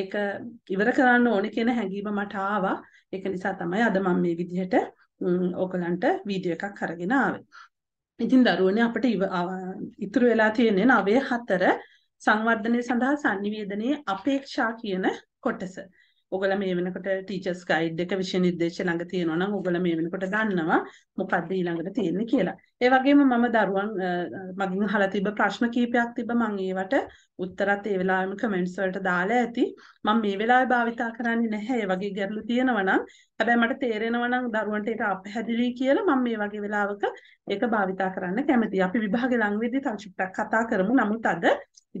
ඒක ඉවර කරන්න ඕනේ කියන හැඟීම මට ආවා. ඒක නිසා තමයි අද මම මේ විදිහට ඕකලන්ට වීඩියෝ එකක් අරගෙන ආවේ. ඉතින් දරුවනේ අපිට ඉතුරු වෙලා තියෙන්නේ 9 4 සංවර්ධනය සඳහා sannivedanaya අපේක්ෂා කියන කොටස. ඔගොල්ලා මේ වෙනකොට ටීචර්ස් ගයිඩ් එක විෂය නිර්දේශය ළඟ තියෙනවා නම් ඔගොල්ලා මේ වෙනකොට දන්නවා මොකද්ද ඊළඟට තියෙන්නේ කියලා. ඒ වගේම මම දරුවන් මගෙන් අහලා තිබ්බ ප්‍රශ්න කීපයක් තිබ්බ මම ඒවට උත්තරත් ඒ වෙලාවෙම කමෙන්ට්ස් වලට දාලා ඇති. මම මේ වෙලාවේ භාවිතා කරන්නේ නැහැ. ඒ වගේ ගැටලු තියෙනවා නම් හැබැයි මට තේරෙනවා නම් දරුවන්ට ඒක අපහැදිලි කියලා මම මේ වගේ වෙලාවක ඒක භාවිතා කරන්න කැමතියි. අපි විභාගේ ලඟ වෙද්දී තව චුට්ටක් කතා කරමු. නමුත් අද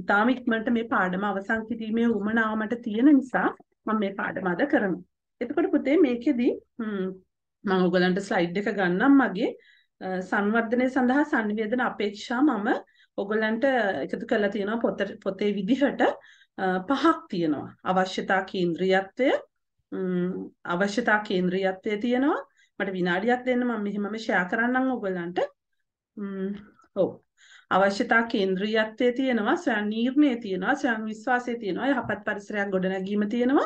ඉතාම ඉක්මනට මේ පාඩම අවසන් කිරීමේ උවමනාව මට තියෙන නිසා මම මේ පාඩම අද කරනවා. එතකොට පුතේ මේකෙදි මම ඔයගලන්ට ස්ලයිඩ් එක ගන්නම් මගේ සංවර්ධනය සඳහා sannivedana අපේක්ෂා මම ඔයගලන්ට එකතු කරලා තියෙනවා පොත පොතේ විදිහට පහක් තියෙනවා. අවශ්‍යතා කේන්ද්‍රීයත්වය අවශ්‍යතා කේන්ද්‍රීයත්වය තියෙනවා. මට විනාඩියක් දෙන්න මම මෙහෙමම ෂෙයා කරන්නම් ඔයගලන්ට. ඔව් අවශ්‍යතා කේන්ද්‍රීයත්වයේ තියෙනවා ස්වයං නිර්ණයේ තියෙනවා ස්වයං විශ්වාසයේ තියෙනවා යහපත් පරිසරයක් ගොඩනැගීම තියෙනවා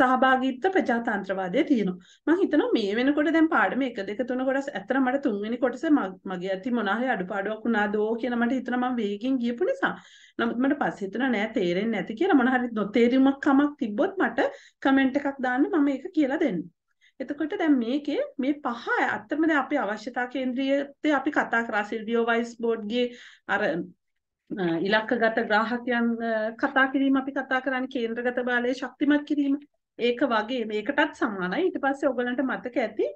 සහභාගීත්ව ප්‍රජාතන්ත්‍රවාදය තියෙනවා මම හිතනවා මේ වෙනකොට දැන් පාඩම 1 2 3 කොටස් ඇත්තට මට තුන්වෙනි කොටස මගේ අති මොන හරි අඩුපාඩුවක් වුණාදෝ කියලා මට හිතෙනවා මම වේගෙන් ගියපු නිසා නමුත් මට පස්සේ හිතෙනවා නෑ තේරෙන්නේ නැති කියලා මොන හරි නොතේරීමක් කමක් තිබ්බොත් මට කමෙන්ට් එකක් දාන්න මම ඒක කියලා දෙන්නම් එතකොට දැන් මේකේ මේ පහ ඇත්තම දැන් අපි අවශ්‍යතා කේන්ද්‍රීයද අපි කතා කරා සිල්වියෝ වයිස් බෝඩ්ගේ අර ඉලක්කගත ග්‍රාහකයන් කතා කිරීම අපි කතා කරන්නේ කේන්ද්‍රගත බලය ශක්තිමත් කිරීම. ඒක වගේ මේකටත් සමානයි. ඊට පස්සේ ඔයගලන්ට මතක ඇති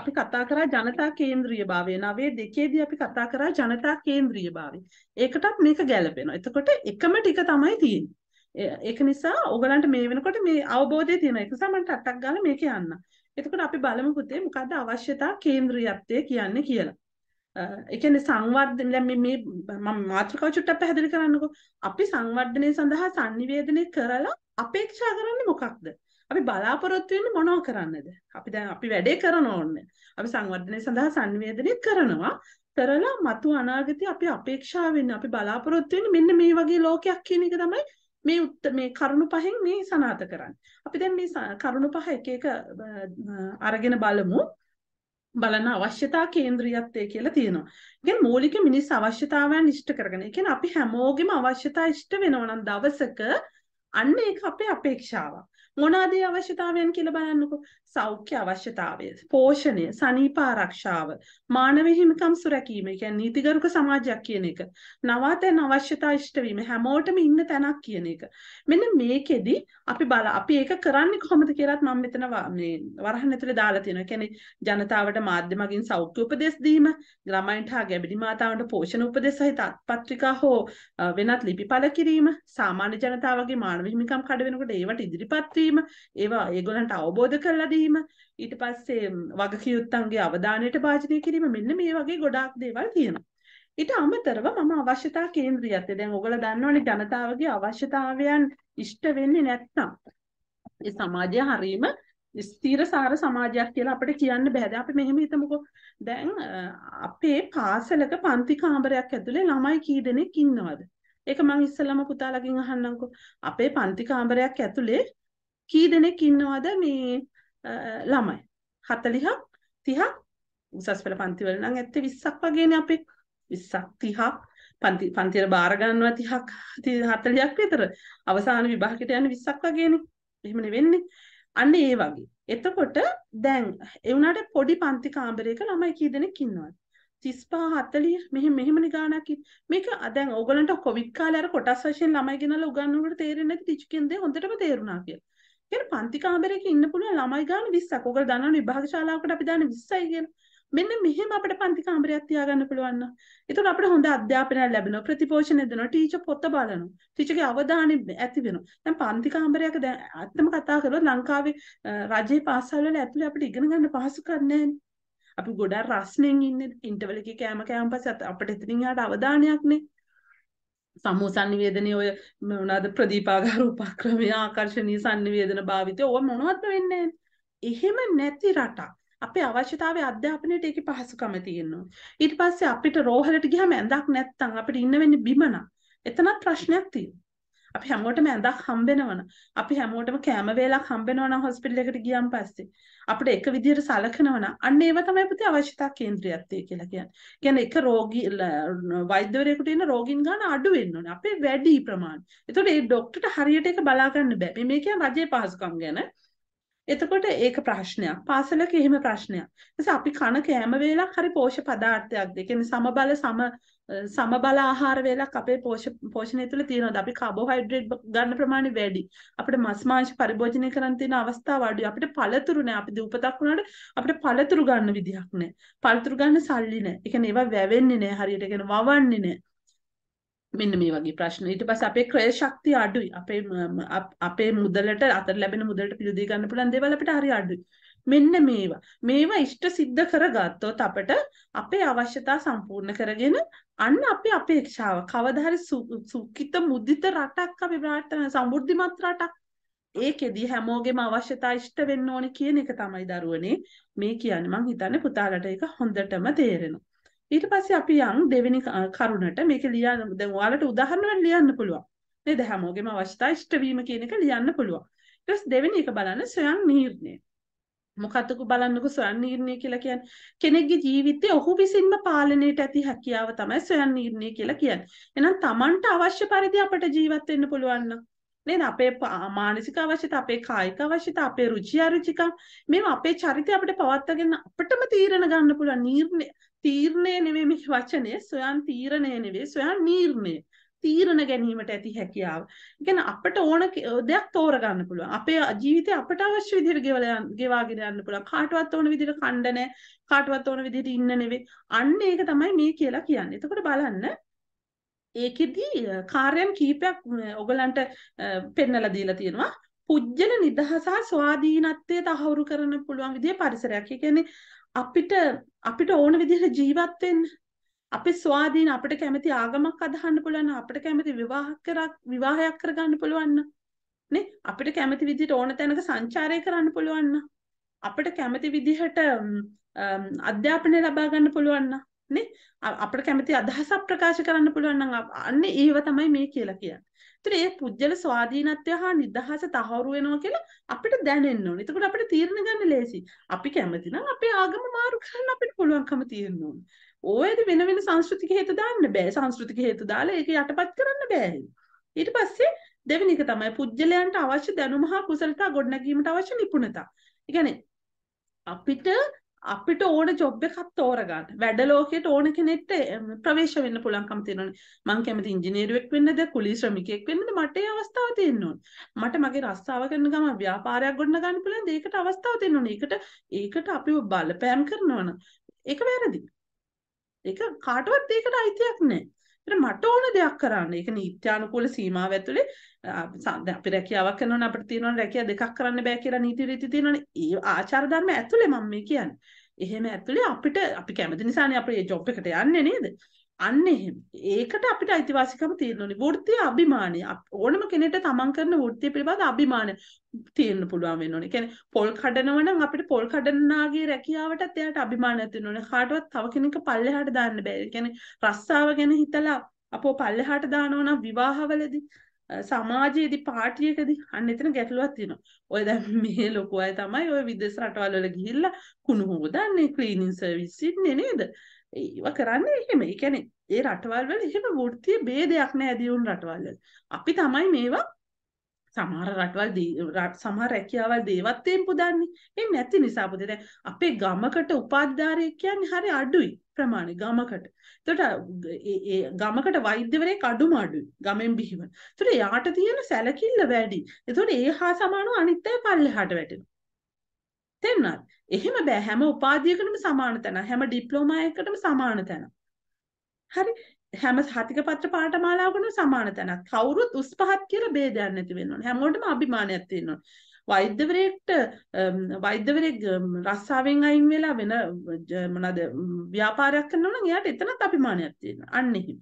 අපි කතා කරා ජනතා කේන්ද්‍රීයභාවය. නවයේ දෙකේදී අපි කතා කරා ජනතා කේන්ද්‍රීයභාවය. ඒකටත් මේක ගැලපෙනවා. එතකොට එකම ටික තමයි තියෙන්නේ. ඒක නිසා ඔයගලන්ට මේ වෙනකොට මේ අවබෝධය තියෙනවා. ඒක නිසා මන්ට අටක් ගාලා මේක යන්න. එතකොට අපි බලමු පුතේ මොකද්ද අවශ්‍යතා කේන්ද්‍රීයත්වය කියන්නේ කියලා. ඒ කියන්නේ සංවර්ධන දැන් මේ මේ මම මාත්‍රිකාව චුට්ටක් පැහැදිලි කරන්නකෝ. අපි සංවර්ධනය සඳහා sannivedanaya කරලා අපේක්ෂා කරන්නේ මොකක්ද? අපි බලාපොරොත්තු වෙන්නේ මොනව කරන්නද? අපි දැන් අපි වැඩේ කරන ඕනේ. අපි සංවර්ධනය සඳහා sannivedanaya කරනවා. කරලා මතු අනාගතේ අපි අපේක්ෂා වෙන්නේ අපි බලාපොරොත්තු වෙන්නේ මෙන්න මේ වගේ ලෝකයක් කියන එක තමයි මේ මේ කරුණු පහෙන් මේ සනාත කරන්න. අපි දැන් මේ කරුණු පහ එක එක අරගෙන බලමු. බලන අවශ්‍යතා කේන්ද්‍රීයත්වය කියලා තියෙනවා. ඉතින් මූලික මිනිස් අවශ්‍යතාවයන් ඉෂ්ට කරගෙන. ඒ කියන්නේ අපි හැමෝගෙම අවශ්‍යතා ඉෂ්ට වෙනවා නම් දවසක අන්න ඒක අපේ අපේක්ෂාවක්. මොනවාද අවශ්‍යතාවයන් කියලා බලන්නකො සෞඛ්‍ය අවශ්‍යතාවය පෝෂණය සනීප ආරක්ෂාව මානව හිමිකම් සුරැකීම කියන්නේ නීතිගරුක සමාජයක් කියන එක නවාතැන් අවශ්‍යතා ඉෂ්ට වීම හැමෝටම ඉන්න තැනක් කියන එක මෙන්න මේකෙදි අපි බල අපි ඒක කරන්නේ කොහොමද කියලාත් මම මෙතන මේ වරහන් ඇතුලේ දාලා තියෙනවා කියන්නේ ජනතාවට මාධ්‍ය මගින් සෞඛ්‍ය උපදෙස් දීම ළමයින්ට හා ගැබිඩි මාතාවන්ට පෝෂණ උපදෙස් සහිත අත්පත්‍රිකා හෝ වෙනත් ලිපි පළ කිරීම සාමාන්‍ය ජනතාවගේ මානව හිමිකම් කඩ වෙනකොට ඒවට ඉදිරිපත් දැක්වීම ඒවා ඒගොල්ලන්ට අවබෝධ කරලා දීම ඊට පස්සේ වගකියුත්තන්ගේ අවධානයට භාජනය කිරීම මෙන්න මේ වගේ ගොඩාක් දේවල් තියෙනවා ඊට අමතරව මම අවශ්‍යතා කේන්ද්‍රියත් දැන් ඔයගොල්ලෝ දන්නවනේ ජනතාවගේ අවශ්‍යතාවයන් ඉෂ්ට වෙන්නේ නැත්නම් ඒ සමාජය හරීම ස්ථීරසාර සමාජයක් කියලා අපිට කියන්න බෑ. දැන් අපි මෙහෙම හිතමුකෝ. දැන් අපේ පාසලක පන්ති කාමරයක් ඇතුලේ ළමයි කී දෙනෙක් ඉන්නවද? ඒක මම ඉස්සෙල්ලාම පුතාලගෙන් අහන්නම්කෝ. අපේ පන්ති කාමරයක් ඇතුලේ කී දෙනෙක් ඉන්නවද මේ ළමයි 40ක් 30ක් උසස් පෙළ පන්තිවල නම් ඇත්තේ 20ක් වගේනේ අපේ 20ක් 30ක් පන්ති පන්තිවල බාර ගන්නවා 30ක් 40ක් විතර අවසාන විභාගෙට යන්නේ 20ක් වගේනේ එහෙමනේ වෙන්නේ අන්න ඒ වගේ එතකොට දැන් ඒ වුණාට පොඩි පන්ති කාමරයක ළමයි කී දෙනෙක් ඉන්නවද 35 40 මෙහෙම මෙහෙමනේ ගාණක් මේක දැන් ඕගලන්ට කොවිඩ් කාලේ අර කොටස් වශයෙන් ළමයි ගෙනලා උගන්වනකොට තේරෙන්නේ නැති ටීචර් කෙන්දේ හොඳටම තේරුණා කියලා. කියන පන්ති කාමරයක ඉන්න පුළුවන් ළමයි ගාන 20ක්. ඔගල දන්නවනේ විභාග ශාලාවකට අපි දාන්නේ 20යි කියලා. මෙන්න මෙහෙම අපිට පන්ති කාමරයක් තියාගන්න පුළුවන් නම්. ඒතකොට අපිට හොඳ අධ්‍යාපනයක් ලැබෙනවා. ප්‍රතිපෝෂණය දෙනවා. ටීචර් පොත බලනවා. ටීචර්ගේ අවධානය ඇති වෙනවා. දැන් පන්ති කාමරයක දැන් අත්තම කතා කරලා ලංකාවේ රජයේ පාසල් වල ඇතුලේ අපිට ඉගෙන ගන්න පහසු කරන්නේ අපි ගොඩක් රස්නෙන් ඉන්නේ. ඉන්ටර්වල් එකේ කෑම කෑම පස්සේ අපිට එතනින් යාට අවධානයක්නේ. සමූ සංනිවේදනය ඔය මොනාද ප්‍රදීපාගාර උපක්‍රමය ආකර්ශණී සංනිවේදන භාවිතය ඕ මොනවත්ම වෙන්නේ එහෙම නැති රටක් අපේ අවශ්‍යතාවය අධ්‍යාපනයට ඒක පහසුකම තියෙනවා. ඊට පස්සේ අපිට රෝහලට ගිහම ඇඳක් නැත්තම් අපිට ඉන්න වෙන්නේ බිමන. එතනත් ප්‍රශ්නයක් තියෙනවා. අපි හැමෝටම ඇඳක් හම්බෙනවන අපි හැමෝටම කෑම වේලක් හම්බෙනවන හොස්පිටල් එකට ගියන් පස්සේ අපිට එක විදිහට සලකනවන අන්න ඒව තමයි පුතේ අවශ්‍යතා කේන්ද්‍රයත්වය කියලා කියන්නේ. කියන්නේ එක රෝගී වෛද්‍යවරයෙකුට එන රෝගීන් ගන්න අඩු වෙන්න ඕනේ. අපේ වැඩි ප්‍රමාණය. එතකොට ඒ ඩොක්ටර්ට හරියට ඒක බලා ගන්න බෑ. මේ මේ කියන්නේ රජයේ පහසුකම් ගැන. එතකොට ඒක ප්‍රශ්නයක් පාසලක එහෙම ප්‍රශ්නයක් නිසා අපි කන කෑම වේලක් හරි පෝෂ්‍ය පදාර්ථයක් දෙක සමබල සම සමබල ආහාර වේලක් අපේ පෝෂණය තුළ තියෙනවා. අපි කාබෝහයිඩ්‍රේට් ගන්න ප්‍රමාණය වැඩි. අපිට මස් මාංශ පරිභෝජනය කරන්න තියෙන අවස්ථාව අඩුයි. අපිට පළතුරු නෑ. අපි දූපතක් වුණාට අපිට පළතුරු ගන්න විදිහක් නෑ. පළතුරු ගන්න සල්ලි නෑ. ඒ කියන්නේ ඒවා වැවෙන්නේ නෑ හරියට. ඒ කියන්නේ වවන්නේ නෑ. මෙන්න මේ වගේ ප්‍රශ්න. ඊට පස්සේ අපේ ක්‍රය ශක්තිය අඩුයි. අපේ අපේ මුදලට අතර ලැබෙන මුදලට පිළිදී ගන්න පුළුවන් දේවල් අපිට හරි අඩුයි. මෙන්න මේවා මේවා ඉෂ්ට සිද්ධ කරගත්තොත් අපට අපේ අවශ්‍යතා සම්පූර්ණ කරගෙන අන්න අපි අපේක්ෂාව කවදා හරි සුඛිත මුදිත රටක් අපි ප්‍රාර්ථනා සමෘද්ධිමත් රටක් ඒකෙදී හැමෝගෙම අවශ්‍යතා ඉෂ්ට වෙන්න ඕන කියන එක තමයි දරුවනේ මේ කියන්නේ මං හිතන්නේ පුතාලට ඒක හොඳටම තේරෙනවා. ඊට පස්සේ අපි යන් දෙවෙනි කරුණට මේක ලියන්න දැන් ඔයාලට උදාහරණ වලින් ලියන්න පුළුවන්. නේද හැමෝගෙම අවශ්‍යතා ඉෂ්ට වීම කියන එක ලියන්න පුළුවන්. ඊට පස්සේ දෙවෙනි එක බලන්න ස්වයං නිර්ණය. මොකටක බලන්නක ස්වයන් නිර්ණය කියලා කියන්නේ කෙනෙක්ගේ ජීවිතේ ඔහු විසින්ම පාලනයට ඇති හැකියාව තමයි ස්වයන් නිර්ණය කියලා කියන්නේ. එහෙනම් Tamanට අවශ්‍ය පරිදි අපට ජීවත් වෙන්න පුළුවන් නේද? අපේ මානසික අවශ්‍යතා, අපේ කායික අවශ්‍යතා, අපේ රුචි අරුචිකම් මේවා අපේ චරිතය අපිට පවත්වාගෙන අපිටම තීරණ ගන්න පුළුවන්. නිර්ණය තීරණය නෙමෙයි මේ වචනේ, ස්වයන් තීරණය නෙවෙයි, ස්වයන් නිර්ණය. තීරණ ගැනීමට ඇති හැකියාව. කියන්නේ අපිට ඕන දෙයක් තෝරගන්න පුළුවන්. අපේ ජීවිතේ අපට අවශ්‍ය විදිහට ගෙවාගෙන යන්න පුළුවන්. කාටවත් ඕන විදිහට කණ්ඩ නැහැ. කාටවත් ඕන විදිහට ඉන්න නෙවෙයි. අන්න ඒක තමයි මේ කියලා කියන්නේ. එතකොට බලන්න ඒකෙදී කාර්යම් කීපයක් ඔගලන්ට පෙන්වලා දීලා තියෙනවා. පුජ්‍යල නිදහස ස්වාධීනත්වය තහවුරු කරන්න පුළුවන් විදිහේ පරිසරයක්. ඒ කියන්නේ අපිට අපිට ඕන විදිහට ජීවත් වෙන්න අපි ස්වාධීන අපිට කැමති ආගමක් අදහන්න පුළුවන් අපිට කැමති විවාහයක් විවාහයක් කරගන්න පුළුවන් නේ අපිට කැමති විදිහට ඕන තැනක සංචාරය කරන්න පුළුවන් අපිට කැමති විදිහට අධ්‍යාපනය ලබා ගන්න පුළුවන් නේ අපිට කැමති අදහසක් ප්‍රකාශ කරන්න පුළුවන් නම් අන්න ඒව තමයි මේ කියලා කියන්නේ. ඒතර මේ පුජ්‍යල ස්වාධීනත්වය හා නිදහස තහවුරු වෙනවා කියලා අපිට දැනෙන්න ඕනේ. එතකොට අපිට තීරණ ගන්න ලේසි. අපි කැමති නම් අපේ ආගම මාරු කරන්න අපිට පුළුවන්කම තියෙන්න ඕනේ. ඕයද වෙන වෙන සංස්කෘතික හේතු දාන්න බෑ සංස්කෘතික හේතු දාලා ඒක යටපත් කරන්න බෑ ඊට පස්සේ දෙවෙනි එක තමයි පුජ්‍යලයන්ට අවශ්‍ය දැනුම හා කුසලතා ගොඩනැගීමට අවශ්‍ය නිපුණතා. ඒ කියන්නේ අපිට අපිට ඕන ජොබ් එකක් තෝරගන්න. වැඩ ලෝකයට ඕන කෙනෙක්ට ප්‍රවේශ වෙන්න පුළුවන්කම තියෙනවනේ. මං කැමති ඉංජිනේරුවෙක් වෙන්නද, කුලී ශ්‍රමිකයෙක් වෙන්නද මට ඒ අවස්ථාව තියෙන්න ඕනේ. මට මගේ රස්සාව කරන ගමන් ව්‍යාපාරයක් ගොඩනගන්න පුළුවන්ද? ඒකට අවස්ථාව තියෙන්න ඕනේ. ඒකට ඒකට අපිව බලපෑම් කරනවනේ. ඒක වැරදි. ඒක කාටවත් ඒකට අයිතියක් නැහැ. ඒත් මට ඕන දෙයක් කරන්න. ඒක නීත්‍යානුකූල සීමාව ඇතුලේ අපි රැකියාවක් කරනවනේ අපිට තියෙනවනේ රැකියාව දෙකක් කරන්න බෑ කියලා නීති රීති තියෙනවනේ. ඒ ආචාර ධර්ම ඇතුලේ මම මේ කියන්නේ. එහෙම ඇතුලේ අපිට අපි කැමති නිසානේ අපේ ජොබ් එකට යන්නේ නේද? අන්න එහෙම. ඒකට අපිට අයිතිවාසිකම තියෙනුනේ. වෘත්තිය අභිමානය. ඕනම කෙනෙක්ට තමන් කරන වෘත්තිය පිළිබඳ අභිමානය තියෙන්න පුළුවන් වෙන්න ඕනේ. කියන්නේ පොල් කඩනවා නම් අපිට පොල් කඩන්නාගේ රැකියාවටත් එයාට අභිමානයක් තියෙන්න ඕනේ. කාටවත් තව කෙනෙක් පල්ලෙහාට දාන්න බෑ. කියන්නේ රස්සාව ගැන හිතලා අපෝ පල්ලෙහාට දානවා නම් විවාහවලදී සමාජයේදී පාටි එකදී අන්න එතන ගැටලුවක් තියෙනවා. ඔය දැන් මේ ලොකු අය තමයි ඔය විදේශ රටවල් වල ගිහිල්ලා කුණු හොදන්නේ, ක්ලීනින් සර්විස් ඉන්නේ නේද? ඒවා කරන්න එහෙම එකැන ඒ රටවල්වල එහෙම වෘත්තිය බේදයක් නෑ දියුණු රටවල්ල අපි තමයි මේවා සමහර රටවල් සමහර රැකියාවල් දේවත්වයෙන් පුදන්නේ එ නැති නිසා පුදේ අපේ ගමකට උපාධාරයකයන් හරි අඩුයි ප්‍රමාණය ගමකට තොට ගමකට වෛද්‍යවරේ කඩුම අඩුයි ගමෙන් බිහිවන තුට යාට තියෙන සැලකිල්ල වැඩි එතොට ඒ හා සමානු අනිත්තය පල්ලෙ හට වැටෙන තෙන්නත් එහෙම බෑ හැම උපාධියකටම සමාන තැන හැම ඩිප්ලෝමා එකකටම සමාන තැන හරි හැම සහතික පත්‍ර පාඨමාලාවකටම සමාන තැනක් කවුරුත් උස් පහත් කියලා ભેදයක් නැති වෙන්න ඕනේ හැමෝටම අභිමානයක් තියෙන්න ඕනේ වෛද්‍යවරයෙක්ට වෛද්‍යවරයෙක් රස්සාවෙන් අයින් වෙලා වෙන මොනද ව්‍යාපාරයක් කරනවා නම් එයාට එතනත් අභිමානයක් තියෙනවා. අන්න එහෙම.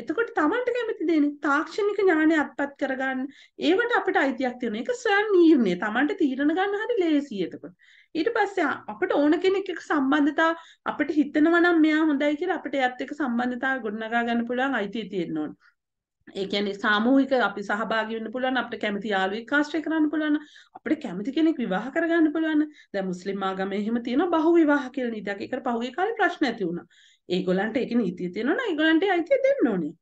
එතකොට Tamanට කැමති දෙන්නේ තාක්ෂණික ඥානය අත්පත් කරගන්න. ඒවට අපිට අයිතියක් තියෙනවා. ඒක ස්වයං නිර්ණය. Tamanට තීරණ ගන්න හරි ලේසියි එතකොට. ඊට පස්සේ අපිට ඕන කෙනෙක් එක්ක සම්බන්ධතා අපිට හිතනවා නම් මෙයා හොඳයි කියලා අපිට එයත් එක්ක සම්බන්ධතාව ගොඩනගා ගන්න පුළුවන් අයිතිය තියෙන්න ඕන. ඒ කියන්නේ සාමූහික අපි සහභාගී වෙන්න පුළුවන් අපිට කැමති යාළුවෙක් ආශ්‍රය කරන්න පුළුවන් අපිට කැමති කෙනෙක් විවාහ කරගන්න පුළුවන්. දැන් මුස්ලිම් ආගමේ එහෙම තියෙනවා බහු විවාහ කියලා නීතියක්. ඒකට පහුගිය කාලේ ප්‍රශ්න ඇති වුණා. ඒගොල්ලන්ට ඒක නීතිය තියෙනවා නම් ඒගොල්ලන්ට අයිතිය දෙන්න ඕනේ.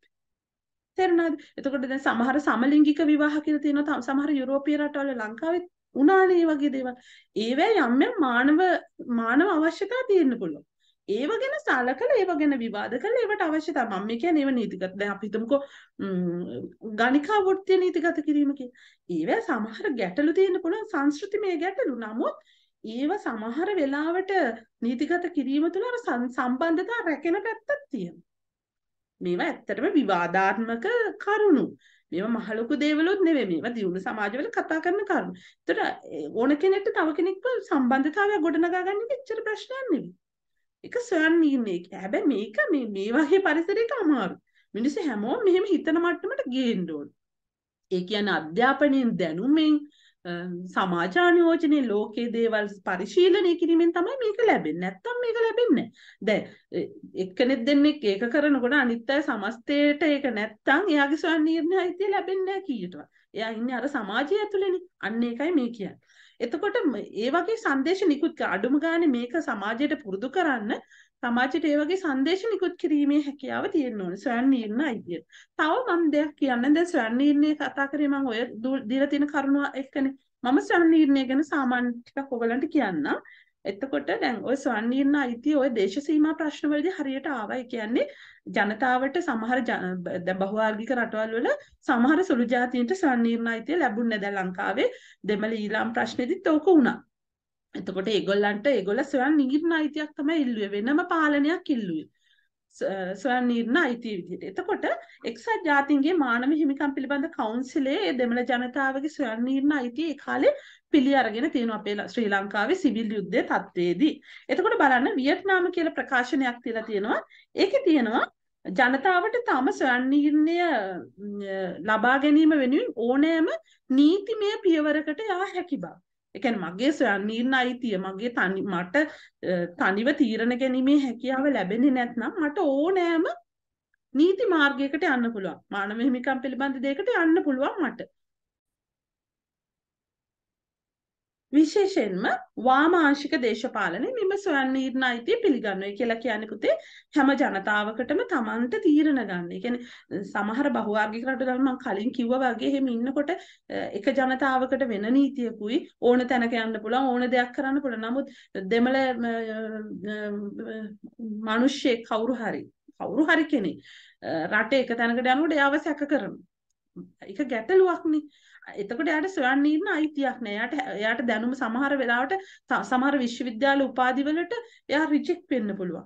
තේරුණාද? එතකොට දැන් සමහර සමලිංගික විවාහ කියලා තියෙනවා. සමහර යුරෝපීය රටවල ලංකාවේ උනානේ වගේ දේවල්. ඒවැ යම් යම් මානව මානව අවශ්‍යතා තියෙන්න පුළුවන්. ඒව ගැන සලකලා ඒව ගැන විවාද කරලා ඒවට අවශ්‍යතා මම මේ කියන්නේ ඒව නීතිගත දැන් අපි හිතමුකෝ ගණිකා වෘත්තිය නීතිගත කිරීම කියන. ඒවැ සමහර ගැටලු තියෙන්න පුළුවන් සංස්කෘතිමය ගැටලු. නමුත් ඒව සමහර වෙලාවට නීතිගත කිරීම තුළ අර සම්බන්ධතා රැකෙන පැත්තක් තියෙනවා. මේවා ඇත්තටම විවාදාත්මක කරුණු. මේවා මහලොකු දේවලුත් නෙවෙයි මේවා දියුණු සමාජවල කතා කරන කරුණු. ඒතර ඕන කෙනෙක්ට තව කෙනෙක්ව සම්බන්ධතාවයක් ගොඩනගා ගන්න එක එච්චර ප්‍රශ්නයක් නෙවෙයි. ඒක සොයන් මේක. හැබැයි මේක මේ මේ වගේ පරිසරයක අමාරු. මිනිස්සු හැමෝම මෙහෙම හිතන මට්ටමට ගේන්න ඕන. ඒ කියන්නේ අධ්‍යාපනයෙන් දැනුමෙන් සමාජානයෝජනය ලෝකයේ දේවල් පරිශීලනය කිරීමෙන් තමයි මේක ලැබෙන් නැත්තම් මේක ලැබෙන්න දැ එක්කනෙත් දෙන්නෙක් ඒක කරනකොට අනිත්තයි සමස්තයට ඒක නැත්තං එයාගේ ස්වන් නිර්ණ හිතය ලැබෙන්න කීටවා එයා ඉන්න අර සමාජය ඇතුළෙන අන්න එකයි මේ කියන්න එතකොට ඒ වගේ සංදේශ නිකුත් අඩුම ගාන මේක සමාජයට පුරුදු කරන්න සමාජයට ඒ වගේ සංදේශ නිකුත් කිරීමේ හැකියාව තියෙන්න ඕනේ ස්වයං නිර්ණ අයිතිය. තව මම දෙයක් කියන්න දැන් ස්වයං නිර්ණය කතා කරේ මම ඔය දීලා තියෙන කරුණ එක්කනේ. මම ස්වයං නිර්ණය ගැන සාමාන්‍ය ටිකක් ඔයගලන්ට කියන්නම්. එතකොට දැන් ওই ස්වයං නිර්ණ අයිතිය ওই දේශ සීමා ප්‍රශ්නවලදී හරියට ආවා. ඒ කියන්නේ ජනතාවට සමහර දැන් බහුවාර්ගික රටවල් වල සමහර සුළු ජාතීන්ට ස්වයං නිර්ණ අයිතිය ලැබුණේ නැහැ දැන් ලංකාවේ දෙමළ ඊළාම් ප්‍රශ්නේදීත් ඕක වුණා. එතකොට ඒගොල්ලන්ට ඒගොල්ල ස්වයන් නිර්ණ අයිතියක් තමයි ඉල්ලුවේ වෙනම පාලනයක් ඉල්ලුවේ ස්වයන් නිර්ණ අයිතිය විදිහට. එතකොට එක්සත් ජාතීන්ගේ මානව හිමිකම් පිළිබඳ කවුන්සිලේ දෙමළ ජනතාවගේ ස්වයන් නිර්ණ අයිතිය ඒ කාලේ පිළි අරගෙන තියෙනවා අපේ ශ්‍රී ලංකාවේ සිවිල් යුද්ධයේ තත්ත්වයේදී. එතකොට බලන්න වියට්නාම කියලා ප්‍රකාශනයක් තියලා තියෙනවා. ඒකේ තියෙනවා ජනතාවට තම ස්වයන්නිර්ණය ලබා ගැනීම වෙනුවෙන් ඕනෑම නීතිමය පියවරකට යා හැකි බව. එකැන මගේ සොයන්නීරණ අයිතිය මගේ තනි මට තනිව තීරණ ගැනීමේ හැකියාව ලැබෙන්නේ නැත්නම් මට ඕනෑම නීති මාර්ගයකට යන්න පුළුවන් මානව හිමිකම් පිළිබඳ දෙයකට යන්න පුළුවන් මට විශේෂයෙන්ම වාමාංශික දේශපාලනය මෙම ස්වයන් නිර්ණ අයිතිය පිළිගන්නවයි කියලා කියන්නේ පුතේ හැම ජනතාවකටම තමන්ට තීරණ ගන්න. ඒ කියන්නේ සමහර බහුවර්ගික රටවල් මම කලින් කිව්වා වගේ එහෙම ඉන්නකොට එක ජනතාවකට වෙන නීතියකුයි ඕන තැනක යන්න පුළුවන් ඕන දෙයක් කරන්න පුළුවන්. නමුත් දෙමළ මිනිස්සෙක් කවුරු හරි කවුරු හරි කෙනෙක් රටේ එක තැනකට යනකොට එයාව සැක කරනවා. ඒක ගැටලුවක්නේ. එතකොට යාට ස්වයන්නීයම අයිතියක් නෑ. යාට යාට දැනුම සමහර වෙලාවට සමහර විශ්වවිද්‍යාල උපාධිවලට එයා රිජෙක්ට් වෙන්න පුළුවන්.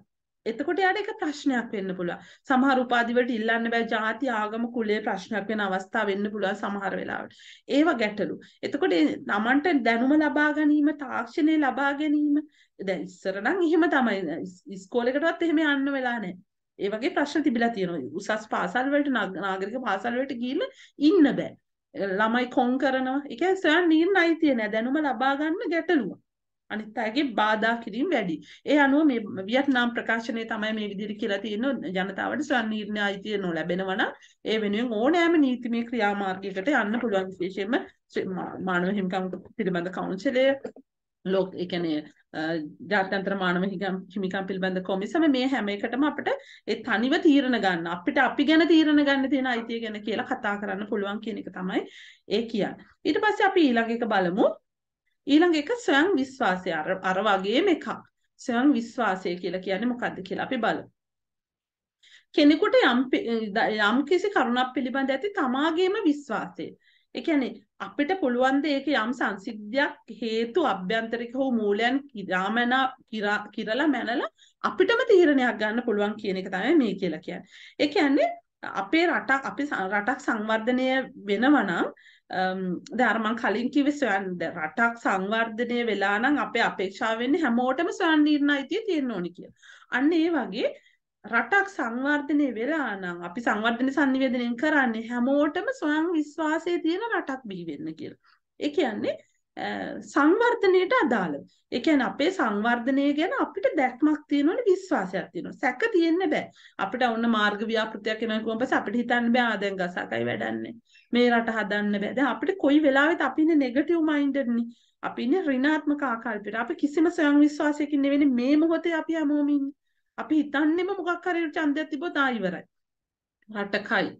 එතකොට යාට ඒක ප්‍රශ්නයක් වෙන්න පුළුවන්. සමහර උපාධිවලට ඉල්ලන්න බෑ ಜಾති ආගම කුලය ප්‍රශ්නයක් වෙන අවස්ථා වෙන්න පුළුවන් සමහර වෙලාවට. ඒව ගැටලු. එතකොට තමන්ට දැනුම ලබා ගැනීම, තාක්ෂණය ලබා ගැනීම දැන් ඉස්සර නම් එහෙම තමයි. ඉස්කෝලේකටවත් එහෙම යන්න වෙලා නැහැ. ඒ වගේ ප්‍රශ්න තිබිලා තියෙනවා. උසස් පාසල් වලට නාගරික පාසල් වලට ගිහින් ඉන්න බෑ. ළමයි කොන් කරනවා එක ස්වයන් නීරණ අයිතිය නෑ දැනුම ලබාගන්න ගැටලුව අනිත් අයගේ බාධා කිරීම වැඩි. ඒ අනුව මේ වියට්නාම් ප්‍රකාශනයේ තමයි මේ විදිහට කියලා තියෙන්නේ ජනතාවට ස්වයන් නීරණ අයිතිය නොලැබෙනවා නම් ඒ වෙනුවෙන් ඕනෑම නීතිමය ක්‍රියාමාර්ගයකට යන්න පුළුවන් විශේෂයෙන්ම මානව හිමිකම් පිළිබඳ කවුන්සිලය ලෝක එකනේ ජාත්‍යන්ත්‍ර මානව හිමිකම් පිළිබඳ කොමිසම මේ හැම එකටම අපිට ඒ තනිව තීරණ ගන්න අපිට අපි ගැන තීරණ ගන්න තියෙන අයිතිය ගැන කියලා කතා කරන්න පුළුවන් කියන එක තමයි ඒ කියන්නේ. ඊට පස්සේ අපි ඊළඟ එක බලමු. ඊළඟ එක ස්වයං විශ්වාසය අර වගේම එකක්. ස්වයං විශ්වාසය කියලා කියන්නේ මොකද්ද කියලා අපි බලමු. කෙනෙකුට යම් යම් කිසි කරුණක් පිළිබඳ ඇති තමාගේම විශ්වාසය. ඒ කියන්නේ අපිට පුළුවන් ද ඒක යම් සංසිද්ධියක් හේතු අභ්‍යන්තරික හෝ මූලයන් කිරාමන කිරලා මැනලා අපිටම තීරණයක් ගන්න පුළුවන් කියන එක තමයි මේ කියලා කියන්නේ. ඒ කියන්නේ අපේ රටක් අපි රටක් සංවර්ධනය වෙනවා නම් දැන් අර මං කලින් කිව්වේ ස්වයන් රටක් සංවර්ධනය වෙලා නම් අපේ අපේක්ෂාව වෙන්නේ හැමෝටම ස්වයන් නිර්ණයිතිය තියෙන්න ඕනි කියලා. අන්න ඒ වගේ රටක් සංවර්ධනය වෙලා නම් අපි සංවර්ධන සංනිවේදනයෙන් කරන්නේ හැමෝටම ස්වයං විශ්වාසය තියෙන රටක් බිහිවෙන්න කියලා. ඒ කියන්නේ සංවර්ධනයට අදාළ. ඒ කියන්නේ අපේ සංවර්ධනය ගැන අපිට දැක්මක් තියෙනවනේ විශ්වාසයක් තියෙනවා. සැක තියෙන්න බෑ. අපිට ඔන්න මාර්ග ව්‍යාපෘතියක් එනවා කිව්වම පස්සේ අපිට හිතන්න බෑ ආ දැන් ගසකයි වැඩන්නේ. මේ රට හදන්න බෑ. දැන් අපිට කොයි වෙලාවෙත් අපි ඉන්නේ නෙගටිව් මයින්ඩඩ් නේ. අපි ඉන්නේ ඍණාත්මක ආකල්පයට. අපි කිසිම ස්වයං විශ්වාසයකින් නෙවෙයි මේ මොහොතේ අපි හැමෝම ඉන්නේ. අපි හිතන්නෙම මොකක් හරි ඡන්දයක් තිබ්බොත් ආයිවරයි. රටකයි